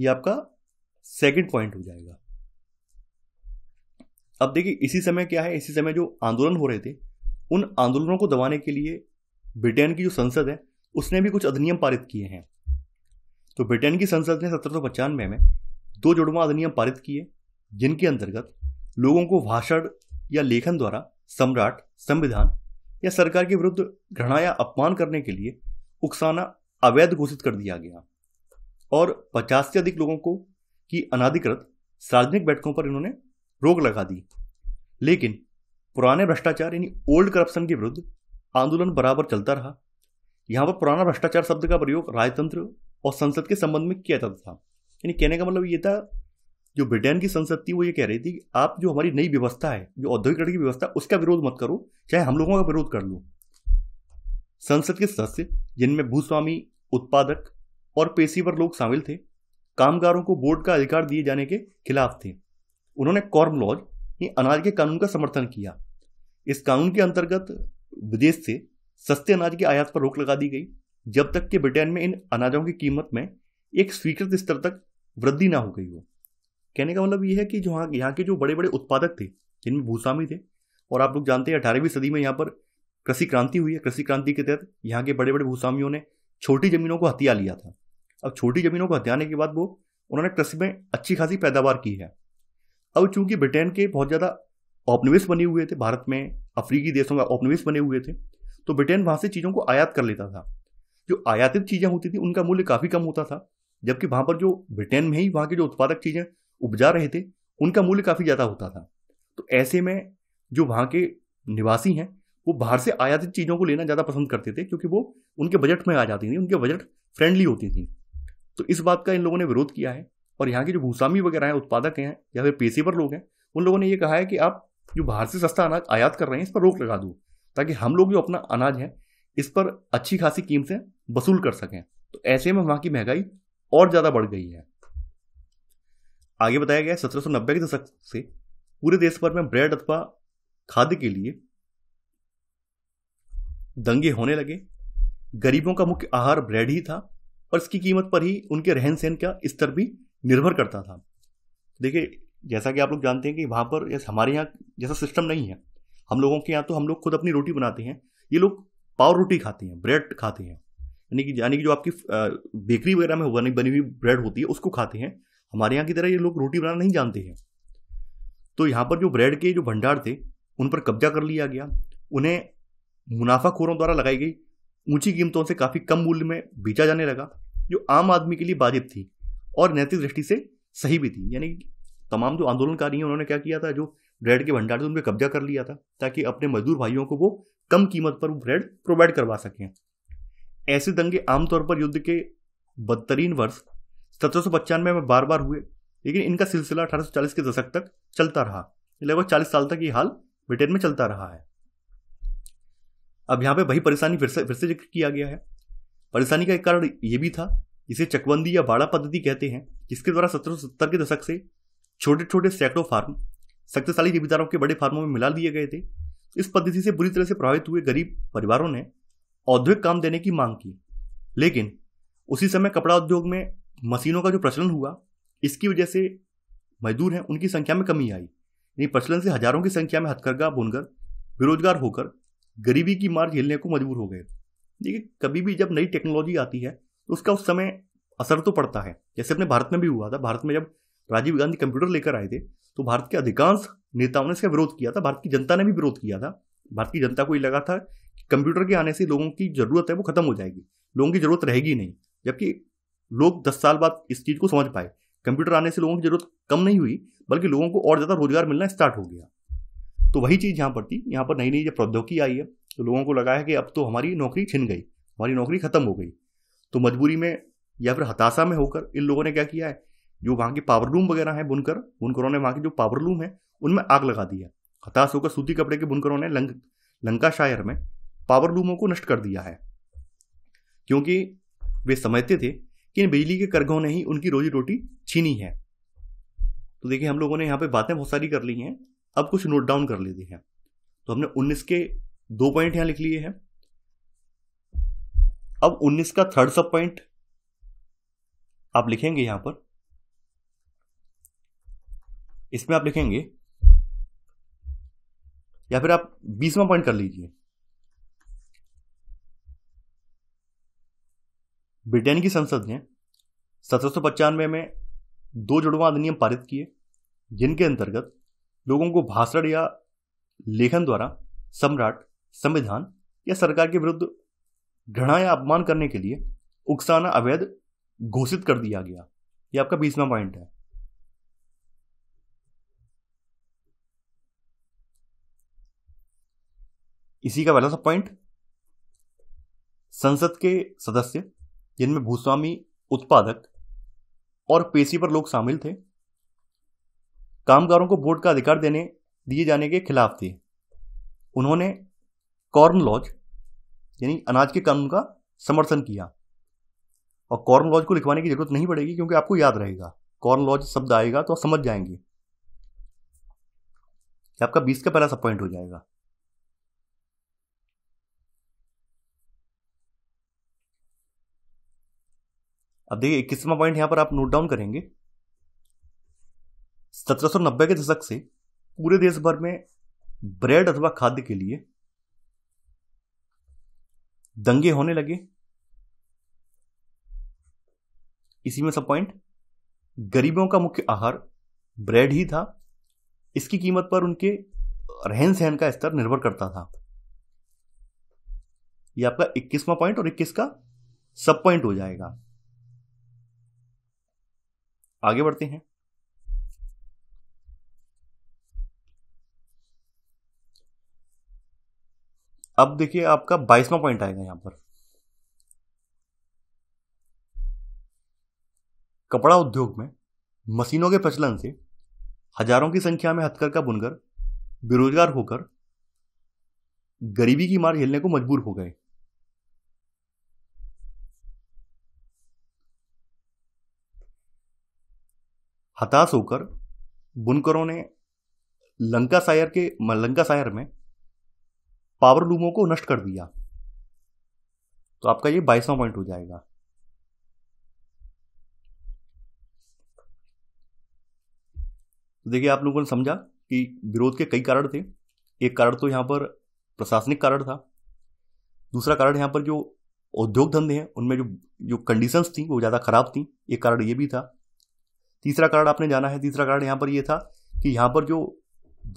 ये आपका सेकंड पॉइंट हो जाएगा अब देखिए इसी समय क्या है इसी समय जो आंदोलन हो रहे थे उन आंदोलनों को दबाने के लिए ब्रिटेन की जो संसद है उसने भी कुछ अधिनियम पारित किए हैं तो ब्रिटेन की संसद ने सत्रह सौ में दो जुड़वा अधिनियम पारित किए जिनके अंतर्गत लोगों को भाषण या लेखन द्वारा सम्राट संविधान या सरकार के विरुद्ध घृणा या अपमान करने के लिए उकसाना अवैध घोषित कर दिया गया और पचास से अधिक लोगों को की अनाधिकृत सार्वजनिक बैठकों पर इन्होंने रोक लगा दी लेकिन पुराने भ्रष्टाचार यानी ओल्ड करप्शन के विरुद्ध आंदोलन बराबर चलता रहा यहाँ पर पुराना भ्रष्टाचार शब्द का प्रयोग राजतंत्र और संसद के संबंध में किया जाता था यानी कहने का मतलब ये था जो ब्रिटेन की संसद थी वो ये कह रही थी कि आप जो हमारी नई व्यवस्था है जो औद्योगिकरण की व्यवस्था उसका विरोध मत करो चाहे हम लोगों का विरोध कर लो संसद के सदस्य जिनमें भूस्वामी उत्पादक और पेशेवर लोग शामिल थे कामगारों को बोर्ड का अधिकार दिए जाने के खिलाफ थे उन्होंने कॉर्म लॉज अनाज के कानून का समर्थन किया इस कानून के अंतर्गत विदेश से सस्ते अनाज के आयात पर रोक लगा दी गई जब तक कि ब्रिटेन में इन अनाजों की कीमत में एक स्वीकृत स्तर तक वृद्धि ना हो गई हो कहने का मतलब ये है कि जो हाँ, यहाँ के जो बड़े बड़े उत्पादक थे जिनमें भूस्वामी थे और आप लोग जानते हैं अठारहवीं सदी में यहाँ पर कृषि क्रांति हुई है कृषि क्रांति के तहत यहाँ के बड़े बड़े भूस्वामियों ने छोटी ज़मीनों को हथिया लिया था अब छोटी ज़मीनों को हथियाने के बाद वो उन्होंने कृषि में अच्छी खासी पैदावार की है अब चूंकि ब्रिटेन के बहुत ज़्यादा औपनिवेश बने हुए थे भारत में अफ्रीकी देशों का औपनिवेश बने हुए थे तो ब्रिटेन वहाँ से चीज़ों को आयात कर लेता था जो आयातित चीज़ें होती थी उनका मूल्य काफ़ी कम होता था जबकि वहाँ पर जो ब्रिटेन में ही वहाँ के जो उत्पादक चीज़ें उपजा रहे थे उनका मूल्य काफ़ी ज़्यादा होता था तो ऐसे में जो वहाँ के निवासी हैं वो बाहर से आयातित चीज़ों को लेना ज़्यादा पसंद करते थे क्योंकि वो उनके बजट में आ जाती थी उनके बजट फ्रेंडली होती थी तो इस बात का इन लोगों ने विरोध किया है और यहाँ के जो भूसामी वगैरह हैं उत्पादक हैं या फिर पेशेवर लोग हैं उन लोगों ने ये कहा है कि आप जो बाहर से सस्ता अनाज आयात कर रहे हैं इस पर रोक लगा दो ताकि हम लोग जो अपना अनाज है इस पर अच्छी खासी कीमतें वसूल कर सकें तो ऐसे में वहाँ की महंगाई और ज़्यादा बढ़ गई है आगे बताया गया सत्रह सौ नब्बे के दशक से पूरे देश भर में ब्रेड अथवा खाद्य के लिए दंगे होने लगे गरीबों का मुख्य आहार ब्रेड ही था और इसकी कीमत पर ही उनके रहन सहन का स्तर भी निर्भर करता था देखिए जैसा कि आप लोग जानते हैं कि वहाँ पर जैसे हमारे यहाँ जैसा सिस्टम नहीं है हम लोगों के यहाँ तो हम लोग खुद अपनी रोटी बनाते हैं ये लोग पाव रोटी खाते हैं ब्रेड खाते हैं यानी कि यानी कि जो आपकी बेकरी वगैरह में बनी बनी हुई ब्रेड होती है उसको खाते हैं हमारे यहाँ की तरह ये लोग रोटी बनाना नहीं जानते हैं तो यहाँ पर जो ब्रेड के जो भंडार थे उन पर कब्जा कर लिया गया उन्हें मुनाफाखोरों द्वारा लगाई गई ऊंची कीमतों से काफ़ी कम मूल्य में बेचा जाने लगा जो आम आदमी के लिए वाजिब थी और नैतिक दृष्टि से सही भी थी यानी तमाम जो आंदोलनकारी हैं उन्होंने क्या किया था जो ब्रेड के भंडार थे उन पर कब्जा कर लिया था ताकि अपने मजदूर भाइयों को वो कम कीमत पर ब्रेड प्रोवाइड करवा सकें ऐसे दंगे आमतौर पर युद्ध के बदतरीन वर्ष सत्रह सौ पचानवे में बार बार हुए लेकिन इनका सिलसिला अठारह सौ चालीस के दशक तक चलता रहा लगभग चालीस साल तक ये हाल ब्रिटेन में चलता रहा है अब यहाँ पे वही परेशानी फिर से फिर से जिक्र किया गया है परेशानी का एक कारण ये भी था इसे चकबंदी या बाड़ा पद्धति कहते हैं जिसके द्वारा सत्रह सौ सत्तर के दशक से छोटे छोटे सैकड़ों फार्म शक्तिशाली जमींदारों के बड़े फार्मों में मिला दिए गए थे इस पद्धति से बुरी तरह से प्रभावित हुए गरीब परिवारों ने औद्योगिक काम देने की मांग की लेकिन उसी समय कपड़ा उद्योग में मशीनों का जो प्रचलन हुआ इसकी वजह से मजदूर हैं उनकी संख्या में कमी आई यानी प्रचलन से हजारों की संख्या में हथकरघा बुनकर बेरोजगार होकर गरीबी की मार झेलने को मजबूर हो गए देखिए कभी भी जब नई टेक्नोलॉजी आती है तो उसका उस समय असर तो पड़ता है जैसे अपने भारत में भी हुआ था भारत में जब राजीव गांधी कंप्यूटर लेकर आए थे तो भारत के अधिकांश नेताओं ने इसका विरोध किया था भारत की जनता ने भी विरोध किया था भारत की जनता को ये लगा था कि कंप्यूटर के आने से लोगों की ज़रूरत है वो खत्म हो जाएगी लोगों की ज़रूरत रहेगी नहीं जबकि लोग दस साल बाद इस चीज़ को समझ पाए कंप्यूटर आने से लोगों की ज़रूरत कम नहीं हुई बल्कि लोगों को और ज़्यादा रोजगार मिलना स्टार्ट हो गया तो वही चीज़ यहाँ पर थी यहाँ पर नई नई जब प्रौद्योगिकी आई है तो लोगों को लगा है कि अब तो हमारी नौकरी छिन गई हमारी नौकरी ख़त्म हो गई तो मजबूरी में या फिर हताशा में होकर इन लोगों ने क्या किया है जो वहाँ के पावर लूम वगैरह हैं बुनकर बुनकरों ने वहाँ के जो पावर लूम है उनमें आग लगा दी है हताश होकर सूती कपड़े के बुनकरों ने लंक लंका शायर में पावर लूमों को नष्ट कर दिया है क्योंकि वे समझते थे कि इन बिजली के करघों ने ही उनकी रोजी रोटी छीनी है तो देखिए हम लोगों ने यहाँ पे बातें बहुत सारी कर ली हैं अब कुछ नोट डाउन कर लेते हैं तो हमने 19 के दो पॉइंट यहाँ लिख लिए हैं अब 19 का थर्ड सब पॉइंट आप लिखेंगे यहां पर इसमें आप लिखेंगे या फिर आप बीसवा पॉइंट कर लीजिए ब्रिटेन की संसद ने सत्रह में दो जुड़वा अधिनियम पारित किए जिनके अंतर्गत लोगों को भाषण या लेखन द्वारा सम्राट संविधान या सरकार के विरुद्ध घृणा या अपमान करने के लिए उकसाना अवैध घोषित कर दिया गया यह आपका बीसवा पॉइंट है इसी का पहला सा पॉइंट संसद के सदस्य जिनमें भूस्वामी उत्पादक और पेशी पर लोग शामिल थे कामगारों को बोर्ड का अधिकार देने दिए जाने के खिलाफ थे उन्होंने कॉर्न लॉज यानी अनाज के कानून का समर्थन किया और कॉर्न लॉज को लिखवाने की जरूरत नहीं पड़ेगी क्योंकि आपको याद रहेगा कॉर्न लॉज शब्द आएगा तो आप समझ जाएंगे आपका बीस का पहला सब पॉइंट हो जाएगा अब देखिए इक्कीसवा पॉइंट यहां पर आप नोट डाउन करेंगे सत्रह के दशक से पूरे देश भर में ब्रेड अथवा खाद्य के लिए दंगे होने लगे इसी में सब पॉइंट गरीबों का मुख्य आहार ब्रेड ही था इसकी कीमत पर उनके रहन सहन का स्तर निर्भर करता था यह आपका इक्कीसवा पॉइंट और इक्कीस का सब पॉइंट हो जाएगा आगे बढ़ते हैं अब देखिए आपका बाईसवां पॉइंट आएगा यहां पर कपड़ा उद्योग में मशीनों के प्रचलन से हजारों की संख्या में हथकर का बुनकर बेरोजगार होकर गरीबी की मार झेलने को मजबूर हो गए हताश होकर बुनकरों ने लंका शायर के लंका शायर में पावर लूमों को नष्ट कर दिया तो आपका ये बाईसवां पॉइंट हो जाएगा तो देखिए आप लोगों ने समझा कि विरोध के कई कारण थे एक कारण तो यहां पर प्रशासनिक कारण था दूसरा कारण यहां पर जो औद्योग धंधे हैं उनमें जो जो कंडीशंस थी वो ज़्यादा खराब थी एक कारण ये भी था तीसरा कारण आपने जाना है तीसरा कारण यहाँ पर यह था कि यहाँ पर जो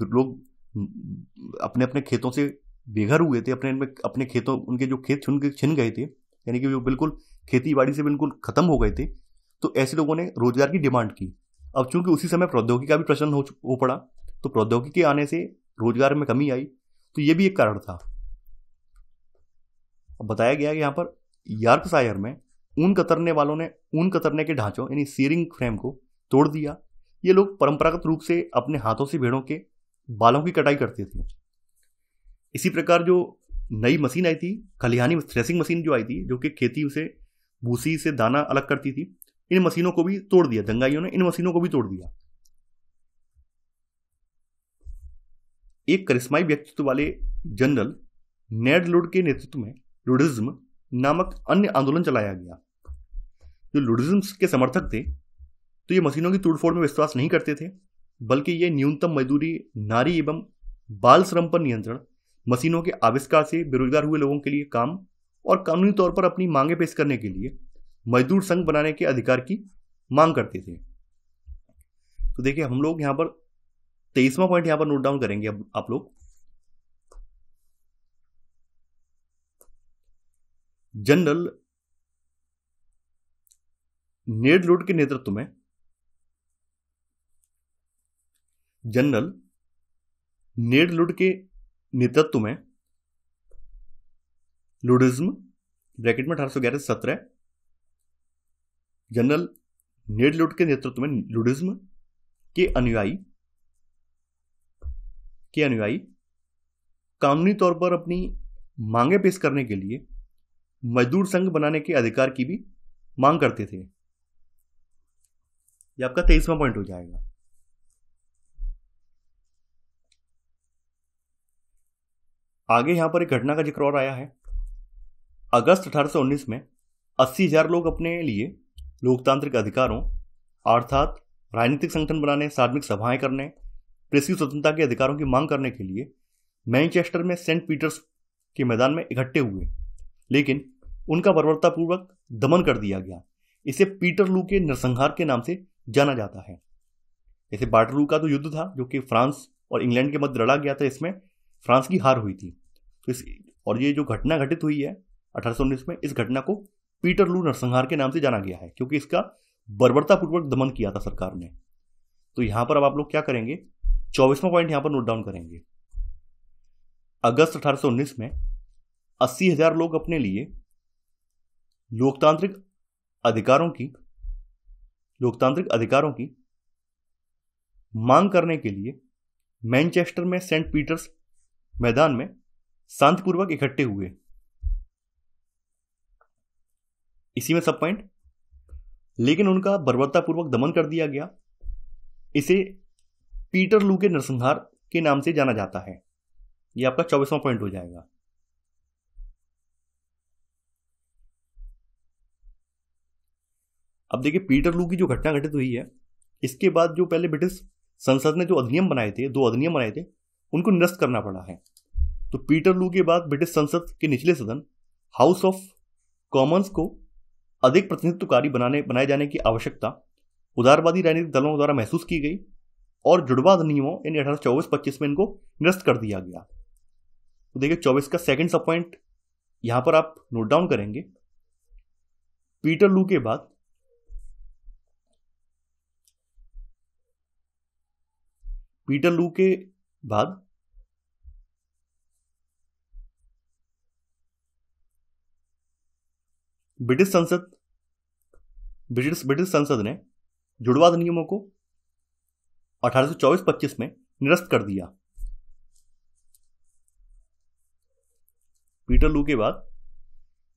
लोग अपने अपने खेतों से बेघर हुए थे अपने अपने खेतों उनके जो खेत छुन छिन गए थे यानी कि वो बिल्कुल खेती बाड़ी से बिल्कुल खत्म हो गए थे तो ऐसे लोगों ने रोजगार की डिमांड की अब चूंकि उसी समय प्रौद्योगिकी का भी प्रश्न हो, हो पड़ा तो प्रौद्योगिकी के आने से रोजगार में कमी आई तो ये भी एक कारण था अब बताया गया कि यहाँ पर यार्कशायर में ऊन कतरने वालों ने ऊन कतरने के ढांचों यानी सीरिंग फ्रेम को तोड़ दिया ये लोग परंपरागत रूप से अपने हाथों से भेड़ों के बालों की कटाई करते थे इसी प्रकार जो नई मशीन आई थी खलिहानी थ्रेसिंग मशीन जो आई थी जो कि खेती से भूसी से दाना अलग करती थी इन मशीनों को भी तोड़ दिया दंगाइयों ने इन मशीनों को भी तोड़ दिया एक करिश्माई व्यक्तित्व वाले जनरल नेड लुड के नेतृत्व में लुडिज्म नामक अन्य आंदोलन चलाया गया जो लुडिज्म के समर्थक थे तो ये मशीनों की तोड़फोड़ में विश्वास नहीं करते थे बल्कि ये न्यूनतम मजदूरी नारी एवं बाल श्रम पर नियंत्रण मशीनों के आविष्कार से बेरोजगार हुए लोगों के लिए काम और कानूनी तौर पर अपनी मांगे पेश करने के लिए मजदूर संघ बनाने के अधिकार की मांग करते थे तो देखिए हम लोग यहाँ पर तेईसवा पॉइंट यहाँ पर नोट डाउन करेंगे अब आप लोग जनरल नेड लोड के नेतृत्व में जनरल नेडलुड के नेतृत्व में लुडिज्म ब्रैकेट में अठारह सौ ग्यारह सत्रह जनरल लुड के नेतृत्व में लुडिज्म के अनुयायी के अनुयायी कानूनी तौर पर अपनी मांगे पेश करने के लिए मजदूर संघ बनाने के अधिकार की भी मांग करते थे ये आपका तेईसवा पॉइंट हो जाएगा आगे यहां पर एक घटना का जिक्र और आया है अगस्त अठारह में अस्सी हजार लोग अपने लिए लोकतांत्रिक अधिकारों अर्थात राजनीतिक संगठन बनाने सार्वजनिक सभाएं करने प्रेस की स्वतंत्रता के अधिकारों की मांग करने के लिए मैनचेस्टर में सेंट पीटर्स के मैदान में इकट्ठे हुए लेकिन उनका बर्बरतापूर्वक दमन कर दिया गया इसे पीटर लू के नरसंहार के नाम से जाना जाता है इसे बाटरलू का तो युद्ध था जो कि फ्रांस और इंग्लैंड के मध्य लड़ा गया था इसमें फ्रांस की हार हुई थी तो इस और ये जो घटना घटित हुई है अठारह में इस घटना को पीटर लू नरसंहार के नाम से जाना गया है क्योंकि इसका बर्बरतापूर्वक दमन किया था सरकार ने तो यहां पर अब आप लोग क्या करेंगे चौबीसवा पॉइंट यहां पर नोट डाउन करेंगे अगस्त अठारह में अस्सी हजार लोग अपने लिए लोकतांत्रिक अधिकारों की लोकतांत्रिक अधिकारों की मांग करने के लिए मैनचेस्टर में सेंट पीटर्स मैदान में शांतिपूर्वक इकट्ठे हुए इसी में सब पॉइंट लेकिन उनका बर्बरतापूर्वक दमन कर दिया गया इसे पीटर लू के नरसंहार के नाम से जाना जाता है यह आपका चौबीसवां पॉइंट हो जाएगा अब देखिए पीटर लू की जो घटना घटित हुई है इसके बाद जो पहले ब्रिटिश संसद ने जो अधिनियम बनाए थे दो अधिनियम बनाए थे उनको निरस्त करना पड़ा है तो लू के बाद ब्रिटिश संसद के निचले सदन हाउस ऑफ कॉमन्स को अधिक प्रतिनिधित्वकारी बनाने बनाए जाने की आवश्यकता उदारवादी राजनीतिक दलों द्वारा महसूस की गई और जुड़वा अधिनियमों यानी अठारह चौबीस पच्चीस में इनको निरस्त कर दिया गया तो देखिए चौबीस का सेकेंड सब पॉइंट यहाँ पर आप नोट डाउन करेंगे पीटर लू के बाद पीटर लू के बाद ब्रिटिश संसद ब्रिटिश ब्रिटिश संसद ने जुड़वाद नियमों को 1824-25 में निरस्त कर दिया पीटर लू के बाद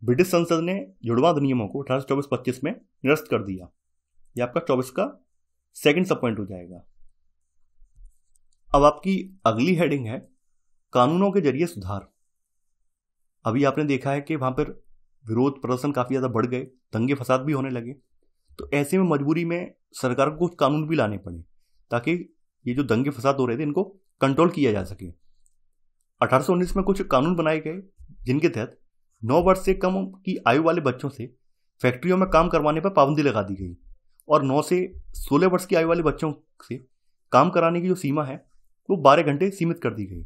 ब्रिटिश संसद ने जुड़वाद नियमों को 1824-25 में निरस्त कर दिया यह आपका 24 का सेकंड सब पॉइंट हो जाएगा अब आपकी अगली हेडिंग है कानूनों के जरिए सुधार अभी आपने देखा है कि वहां पर विरोध प्रदर्शन काफ़ी ज़्यादा बढ़ गए दंगे फसाद भी होने लगे तो ऐसे में मजबूरी में सरकार को कुछ कानून भी लाने पड़े ताकि ये जो दंगे फसाद हो रहे थे इनको कंट्रोल किया जा सके अठारह में कुछ कानून बनाए गए जिनके तहत नौ वर्ष से कम की आयु वाले बच्चों से फैक्ट्रियों में काम करवाने पर पाबंदी लगा दी गई और नौ से सोलह वर्ष की आयु वाले बच्चों से काम कराने की जो सीमा है वो बारह घंटे सीमित कर दी गई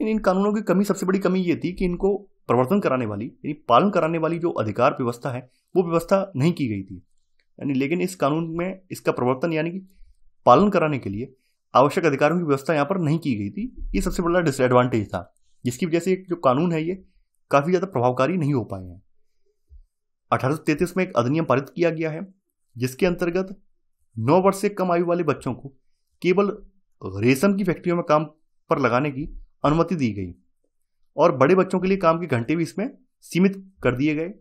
इन इन कानूनों की कमी सबसे बड़ी कमी ये थी कि इनको प्रवर्तन कराने वाली यानी पालन कराने वाली जो अधिकार व्यवस्था है वो व्यवस्था नहीं की गई थी यानी लेकिन इस कानून में इसका प्रवर्तन यानी कि पालन कराने के लिए आवश्यक अधिकारों की व्यवस्था यहाँ पर नहीं की गई थी ये सबसे बड़ा डिसएडवांटेज था जिसकी वजह से जो कानून है ये काफ़ी ज़्यादा प्रभावकारी नहीं हो पाए हैं अठारह में एक अधिनियम पारित किया गया है जिसके अंतर्गत नौ वर्ष से कम आयु वाले बच्चों को केवल रेशम की फैक्ट्रियों में काम पर लगाने की अनुमति दी गई और बड़े बच्चों के लिए काम के घंटे भी इसमें सीमित कर दिए गए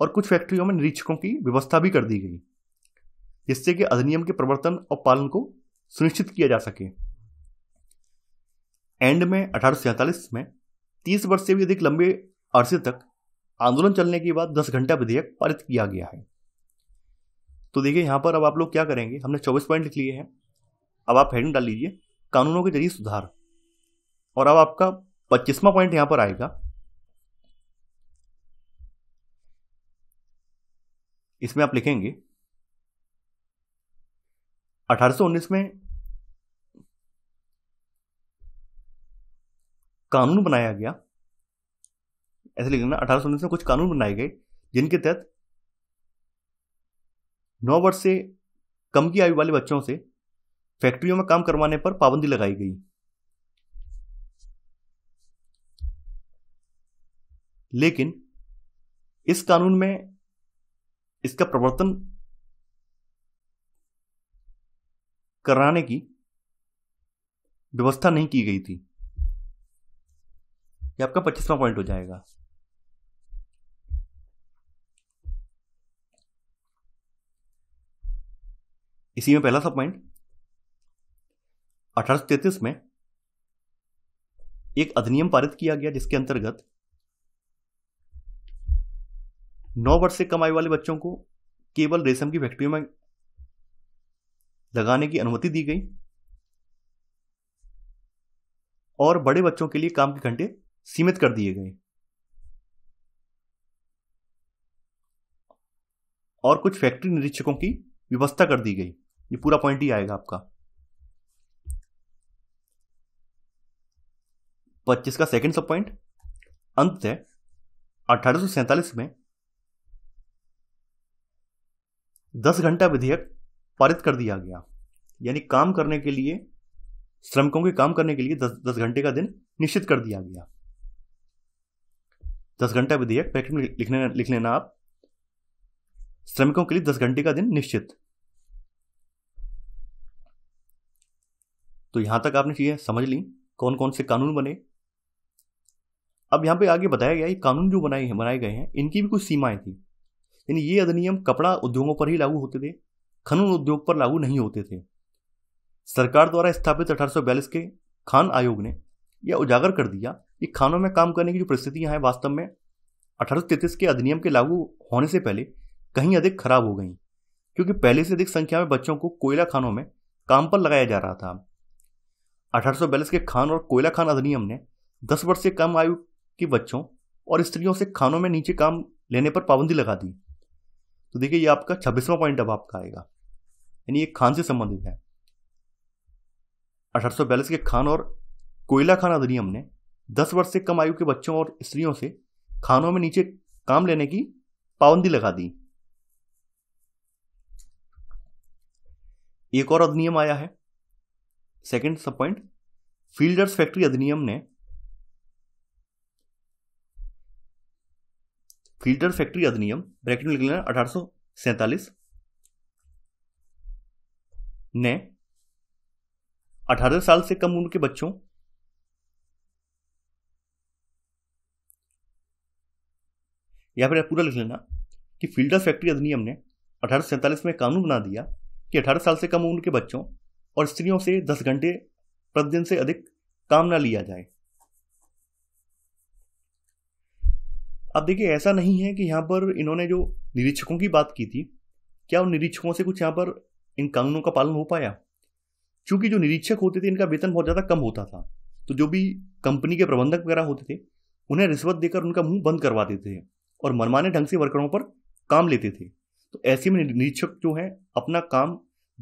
और कुछ फैक्ट्रियों में निरीक्षकों की व्यवस्था भी कर दी गई जिससे कि अधिनियम के प्रवर्तन और पालन को सुनिश्चित किया जा सके एंड में अठारह में तीस वर्ष से भी अधिक लंबे अरसे तक आंदोलन चलने के बाद दस घंटा विधेयक पारित किया गया है तो देखिए यहाँ पर अब आप लोग क्या करेंगे हमने चौबीस पॉइंट लिख लिए हैं अब आप हेडिंग डाल लीजिए कानूनों के जरिए सुधार और अब आपका पच्चीसवा पॉइंट यहां पर आएगा इसमें आप लिखेंगे 1819 में कानून बनाया गया ऐसे लिखना अठारह में कुछ कानून बनाए गए जिनके तहत नौ वर्ष से कम की आयु वाले बच्चों से फैक्ट्रियों में काम करवाने पर पाबंदी लगाई गई लेकिन इस कानून में इसका प्रवर्तन कराने की व्यवस्था नहीं की गई थी ये आपका पच्चीसवां पॉइंट हो जाएगा इसी में पहला सब पॉइंट अठारह में एक अधिनियम पारित किया गया जिसके अंतर्गत नौ वर्ष से कम आयु वाले बच्चों को केवल रेशम की फैक्ट्रियों में लगाने की अनुमति दी गई और बड़े बच्चों के लिए काम के घंटे सीमित कर दिए गए और कुछ फैक्ट्री निरीक्षकों की व्यवस्था कर दी गई ये पूरा पॉइंट ही आएगा आपका पच्चीस का सेकंड सब पॉइंट अंत है अठारह में दस घंटा विधेयक पारित कर दिया गया यानी काम करने के लिए श्रमिकों के काम करने के लिए दस दस घंटे का दिन निश्चित कर दिया गया दस घंटा विधेयक पैकेट में लिखने लिख लेना आप श्रमिकों के लिए दस घंटे का दिन निश्चित तो यहां तक आपने चीजें समझ ली कौन कौन से कानून बने अब यहां पे आगे बताया गया ये कानून जो बनाए बनाए गए हैं इनकी भी कुछ सीमाएं थी यानी ये अधिनियम कपड़ा उद्योगों पर ही लागू होते थे खनन उद्योग पर लागू नहीं होते थे सरकार द्वारा स्थापित अठारह के खान आयोग ने यह उजागर कर दिया कि खानों में काम करने की जो परिस्थितियां हैं वास्तव में अठारह के अधिनियम के लागू होने से पहले कहीं अधिक खराब हो गई क्योंकि पहले से अधिक संख्या में बच्चों को कोयला खानों में काम पर लगाया जा रहा था अठारह के खान और कोयला खान अधिनियम ने दस वर्ष से कम आयु के बच्चों और स्त्रियों से खानों में नीचे काम लेने पर पाबंदी लगा दी तो देखिए ये आपका छब्बीसवां पॉइंट अब आपका आएगा यानी ये खान से संबंधित है अठारह के खान और कोयला खान अधिनियम ने दस वर्ष से कम आयु के बच्चों और स्त्रियों से खानों में नीचे काम लेने की पाबंदी लगा दी एक और अधिनियम आया है सेकेंड सब पॉइंट फील्डर्स फैक्ट्री अधिनियम ने फिल्टर फैक्ट्री अधिनियम ब्रैकेट में लिख लेना अठारह ने 18 साल से कम उम्र के बच्चों या फिर पूरा लिख लेना कि फिल्टर फैक्ट्री अधिनियम ने अठारह में कानून बना दिया कि 18 साल से कम उम्र के बच्चों और स्त्रियों से 10 घंटे प्रतिदिन से अधिक काम ना लिया जाए अब देखिए ऐसा नहीं है कि यहाँ पर इन्होंने जो निरीक्षकों की बात की थी क्या उन निरीक्षकों से कुछ यहाँ पर इन कानूनों का पालन हो पाया क्योंकि जो निरीक्षक होते थे इनका वेतन बहुत ज़्यादा कम होता था तो जो भी कंपनी के प्रबंधक वगैरह होते थे उन्हें रिश्वत देकर उनका मुंह बंद करवा देते थे और मनमाने ढंग से वर्करों पर काम लेते थे तो ऐसे में निरीक्षक जो हैं अपना काम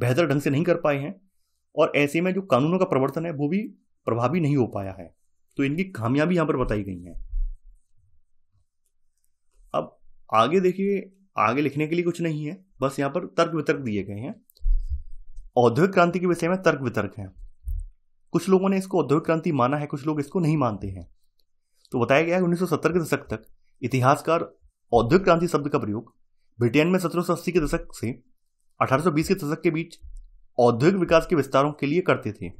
बेहतर ढंग से नहीं कर पाए हैं और ऐसे में जो कानूनों का प्रवर्तन है वो भी प्रभावी नहीं हो पाया है तो इनकी खामियां भी यहाँ पर बताई गई हैं आगे देखिए आगे लिखने के लिए कुछ नहीं है बस यहां पर तर्क वितर्क दिए गए हैं औद्योगिक क्रांति के विषय में तर्क वितर्क है कुछ लोगों ने इसको औद्योगिक क्रांति माना है कुछ लोग इसको नहीं मानते हैं तो बताया गया है उन्नीस के दशक तक इतिहासकार औद्योगिक क्रांति शब्द का प्रयोग ब्रिटेन में सत्रह के दशक से 1820 के दशक के बीच औद्योगिक विकास के विस्तारों के लिए करते थे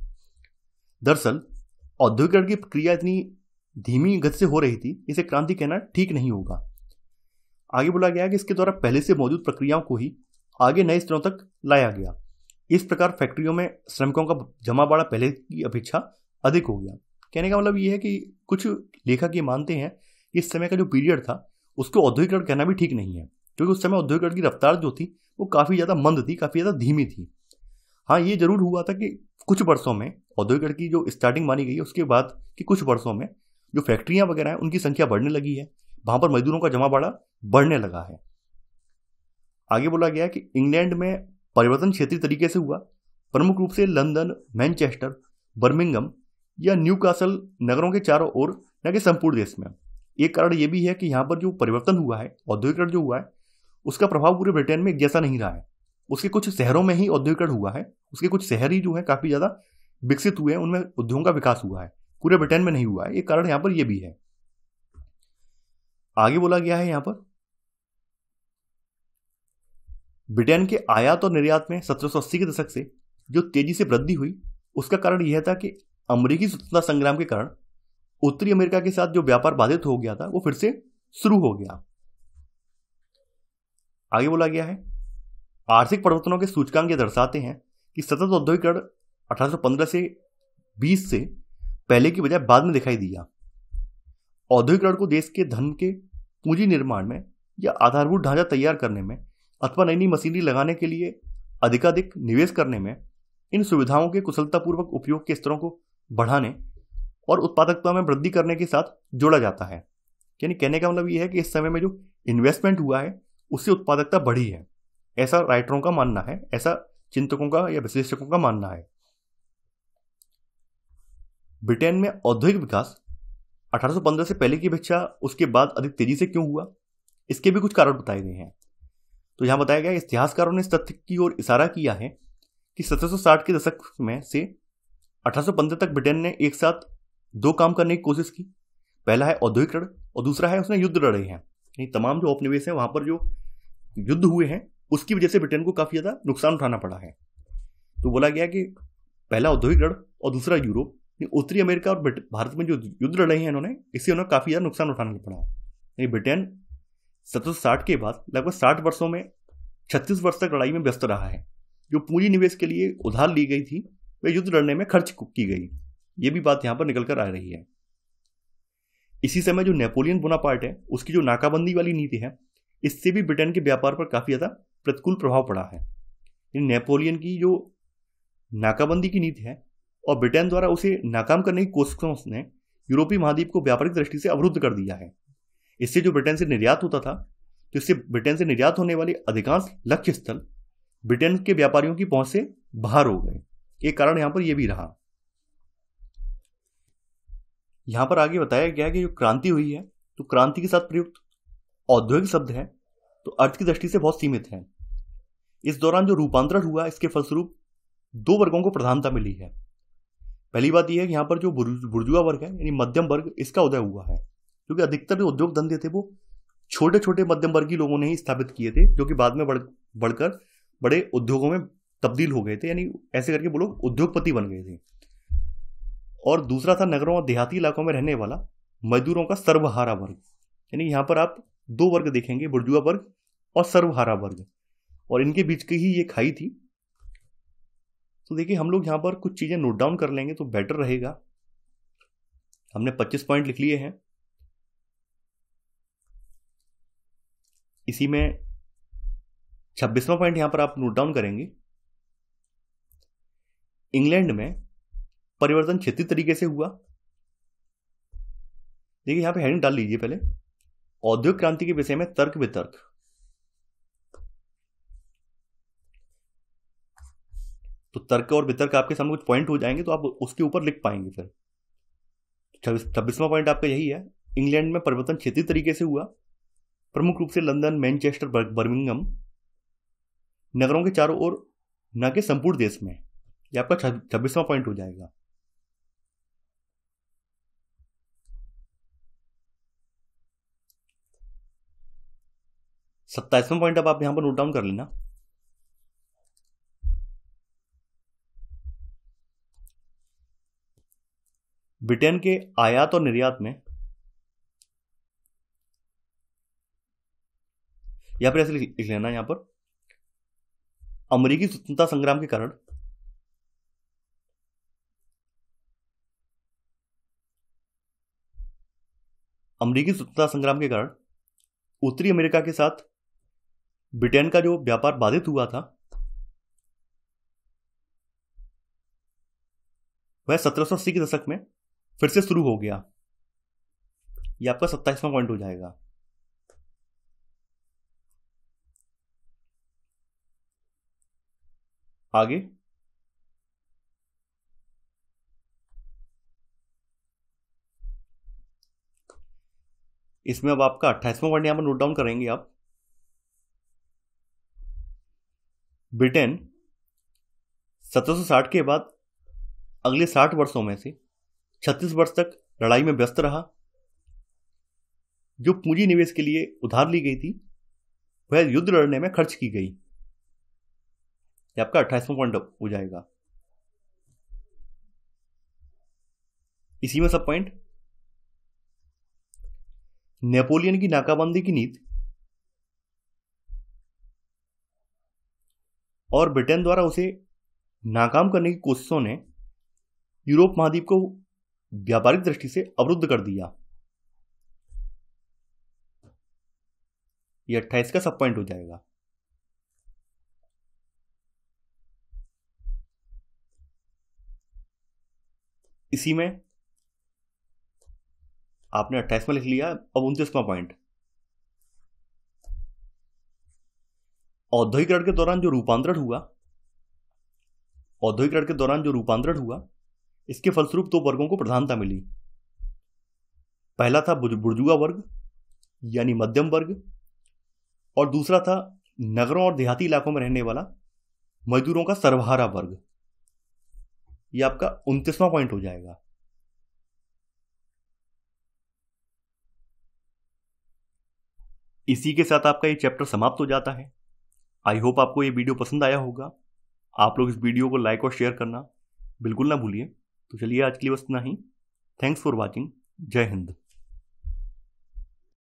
दरअसल औद्योगिकरण की प्रक्रिया इतनी धीमी गति से हो रही थी इसे क्रांति कहना ठीक नहीं होगा आगे बोला गया कि इसके द्वारा पहले से मौजूद प्रक्रियाओं को ही आगे नए स्तरों तक लाया गया इस प्रकार फैक्ट्रियों में श्रमिकों का जमा बाड़ा पहले की अपेक्षा अधिक हो गया कहने का मतलब यह है कि कुछ लेखक ये मानते हैं कि इस समय का जो पीरियड था उसको औद्योगिकरण कहना भी ठीक नहीं है क्योंकि उस समय औद्योगिकरण की रफ्तार जो थी वो काफ़ी ज़्यादा मंद थी काफ़ी ज़्यादा धीमी थी हाँ ये जरूर हुआ था कि कुछ वर्षों में औद्योगिकरण की जो स्टार्टिंग मानी गई है उसके बाद कि कुछ वर्षों में जो फैक्ट्रियाँ वगैरह हैं उनकी संख्या बढ़ने लगी है वहां पर मजदूरों का जमा बाड़ा बढ़ने लगा है आगे बोला गया कि इंग्लैंड में परिवर्तन क्षेत्रीय तरीके से हुआ प्रमुख रूप से लंदन मैनचेस्टर बर्मिंगम या न्यू कासल नगरों के चारों ओर न कि संपूर्ण देश में एक कारण यह भी है कि यहाँ पर जो परिवर्तन हुआ है औद्योगिकरण जो हुआ है उसका प्रभाव पूरे ब्रिटेन में जैसा नहीं रहा है उसके कुछ शहरों में ही औद्योगिकरण हुआ है उसके कुछ शहर ही जो है काफ़ी ज़्यादा विकसित हुए हैं उनमें उद्योगों का विकास हुआ है पूरे ब्रिटेन में नहीं हुआ है एक कारण यहां पर यह भी है आगे बोला गया है यहां पर ब्रिटेन के आयात और निर्यात में 1780 के दशक से जो तेजी से वृद्धि हुई उसका कारण यह था कि अमरीकी स्वतंत्रता संग्राम के कारण उत्तरी अमेरिका के साथ जो व्यापार बाधित हो गया था वो फिर से शुरू हो गया आगे बोला गया है आर्थिक परिवर्तनों के सूचकांक ये दर्शाते हैं कि सतत औद्योगिकरण 1815 से 20 से पहले की बजाय बाद में दिखाई दिया औद्योगिकरण को देश के धन के पूंजी निर्माण में या आधारभूत ढांचा तैयार करने में अथवा नई नई मशीनरी लगाने के लिए अधिकाधिक निवेश करने में इन सुविधाओं के कुशलतापूर्वक उपयोग के स्तरों को बढ़ाने और उत्पादकता में वृद्धि करने के साथ जोड़ा जाता है यानी कहने का मतलब यह है कि इस समय में जो इन्वेस्टमेंट हुआ है उससे उत्पादकता बढ़ी है ऐसा राइटरों का मानना है ऐसा चिंतकों का या विश्लेषकों का मानना है ब्रिटेन में औद्योगिक विकास 1815 से पहले की अपेक्षा उसके बाद अधिक तेजी से क्यों हुआ इसके भी कुछ कारण बताए गए हैं तो यहाँ बताया गया इतिहासकारों ने इस तथ्य की ओर इशारा किया है कि 1760 के दशक में से 1815 तक ब्रिटेन ने एक साथ दो काम करने की कोशिश की पहला है औद्योगिकरण और दूसरा है उसने युद्ध लड़े हैं यानी तमाम जो उपनिवेश हैं वहाँ पर जो युद्ध हुए हैं उसकी वजह से ब्रिटेन को काफ़ी ज़्यादा नुकसान उठाना पड़ा है तो बोला गया कि पहला औद्योगिकरण और दूसरा यूरोप उत्तरी अमेरिका और भारत में जो युद्ध लड़े हैं इन्होंने इससे उन्हें काफ़ी ज़्यादा नुकसान उठाना पड़ा है यानी ब्रिटेन सत्रह के बाद लगभग साठ वर्षों में छत्तीस वर्ष तक लड़ाई में व्यस्त रहा है जो पूंजी निवेश के लिए उधार ली गई थी वह युद्ध लड़ने में खर्च की गई ये भी बात यहाँ पर निकल कर आ रही है इसी समय जो नेपोलियन बोनापार्ट है उसकी जो नाकाबंदी वाली नीति है इससे भी ब्रिटेन के व्यापार पर काफ़ी ज़्यादा प्रतिकूल प्रभाव पड़ा है नेपोलियन की जो नाकाबंदी की नीति है और ब्रिटेन द्वारा उसे नाकाम करने की कोशिशों ने यूरोपीय महाद्वीप को व्यापारिक दृष्टि से अवरुद्ध कर दिया है इससे जो ब्रिटेन से निर्यात होता था तो इससे ब्रिटेन से निर्यात होने वाले अधिकांश लक्ष्य स्थल ब्रिटेन के व्यापारियों की पहुंच से बाहर हो गए एक कारण यहां पर यह भी रहा यहां पर आगे बताया गया कि जो क्रांति हुई है तो क्रांति के साथ प्रयुक्त औद्योगिक शब्द है तो अर्थ की दृष्टि से बहुत सीमित है इस दौरान जो रूपांतरण हुआ इसके फलस्वरूप दो वर्गों को प्रधानता मिली है पहली बात यह है कि यहाँ पर जो बुर्जुआ वर्ग है यानी मध्यम वर्ग इसका उदय हुआ है क्योंकि अधिकतर जो उद्योग धंधे थे वो छोटे छोटे मध्यम वर्गीय लोगों ने ही स्थापित किए थे जो कि बाद में बढ़ बढ़कर बड़े उद्योगों में तब्दील हो गए थे यानी ऐसे करके वो लोग उद्योगपति बन गए थे और दूसरा था नगरों और देहाती इलाकों में रहने वाला मजदूरों का सर्वहारा वर्ग यानी यहाँ पर आप दो वर्ग देखेंगे बुर्जुआ वर्ग और सर्वहारा वर्ग और इनके बीच की ही ये खाई थी तो देखिए हम लोग यहाँ पर कुछ चीज़ें नोट डाउन कर लेंगे तो बेटर रहेगा हमने 25 पॉइंट लिख लिए हैं इसी में छब्बीसवा पॉइंट यहाँ पर आप नोट डाउन करेंगे इंग्लैंड में परिवर्तन क्षेत्रीय तरीके से हुआ देखिए यहाँ पे हेडिंग डाल लीजिए पहले औद्योगिक क्रांति के विषय में तर्क वितर्क तो तर्क और वितर्क आपके सामने कुछ पॉइंट हो जाएंगे तो आप उसके ऊपर लिख पाएंगे फिर छब्बीस छब्बीसवां पॉइंट आपका यही है इंग्लैंड में परिवर्तन क्षेत्रीय तरीके से हुआ प्रमुख रूप से लंदन मैनचेस्टर बर्मिंगम नगरों के चारों ओर न के संपूर्ण देश में यह आपका छब्बीसवां पॉइंट हो जाएगा सत्ताईसवां पॉइंट अब आप यहां पर नोट डाउन कर लेना ब्रिटेन के आयात और निर्यात में या फिर ऐसे लिख लेना यहां पर अमेरिकी स्वतंत्रता संग्राम के कारण अमेरिकी स्वतंत्रता संग्राम के कारण उत्तरी अमेरिका के साथ ब्रिटेन का जो व्यापार बाधित हुआ था वह सत्रह के दशक में फिर से शुरू हो गया ये आपका सत्ताईसवां पॉइंट हो जाएगा आगे इसमें अब आपका अट्ठाईसवां पॉइंट यहां पर नोट डाउन करेंगे आप ब्रिटेन सत्रह के बाद अगले 60 वर्षों में से छत्तीस वर्ष तक लड़ाई में व्यस्त रहा जो पूंजी निवेश के लिए उधार ली गई थी वह युद्ध लड़ने में खर्च की गई ये आपका अट्ठाईसवां पॉइंट हो जाएगा इसी में सब पॉइंट नेपोलियन की नाकाबंदी की नीति और ब्रिटेन द्वारा उसे नाकाम करने की कोशिशों ने यूरोप महाद्वीप को व्यापारिक दृष्टि से अवरुद्ध कर दिया ये अट्ठाईस का सब पॉइंट हो जाएगा इसी में आपने अट्ठाईस में लिख लिया अब उनतीसवा पॉइंट औद्योगिकरण के दौरान जो रूपांतरण हुआ औद्योगिकरण के दौरान जो रूपांतरण हुआ इसके फलस्वरूप दो वर्गों को प्रधानता मिली पहला था बुर्जुआ वर्ग यानी मध्यम वर्ग और दूसरा था नगरों और देहाती इलाकों में रहने वाला मजदूरों का सर्वहारा वर्ग यह आपका उनतीसवा पॉइंट हो जाएगा इसी के साथ आपका ये चैप्टर समाप्त हो जाता है आई होप आपको ये वीडियो पसंद आया होगा आप लोग इस वीडियो को लाइक और शेयर करना बिल्कुल ना भूलिए तो चलिए आज के लिए बस इतना ही थैंक्स फॉर वॉचिंग जय हिंद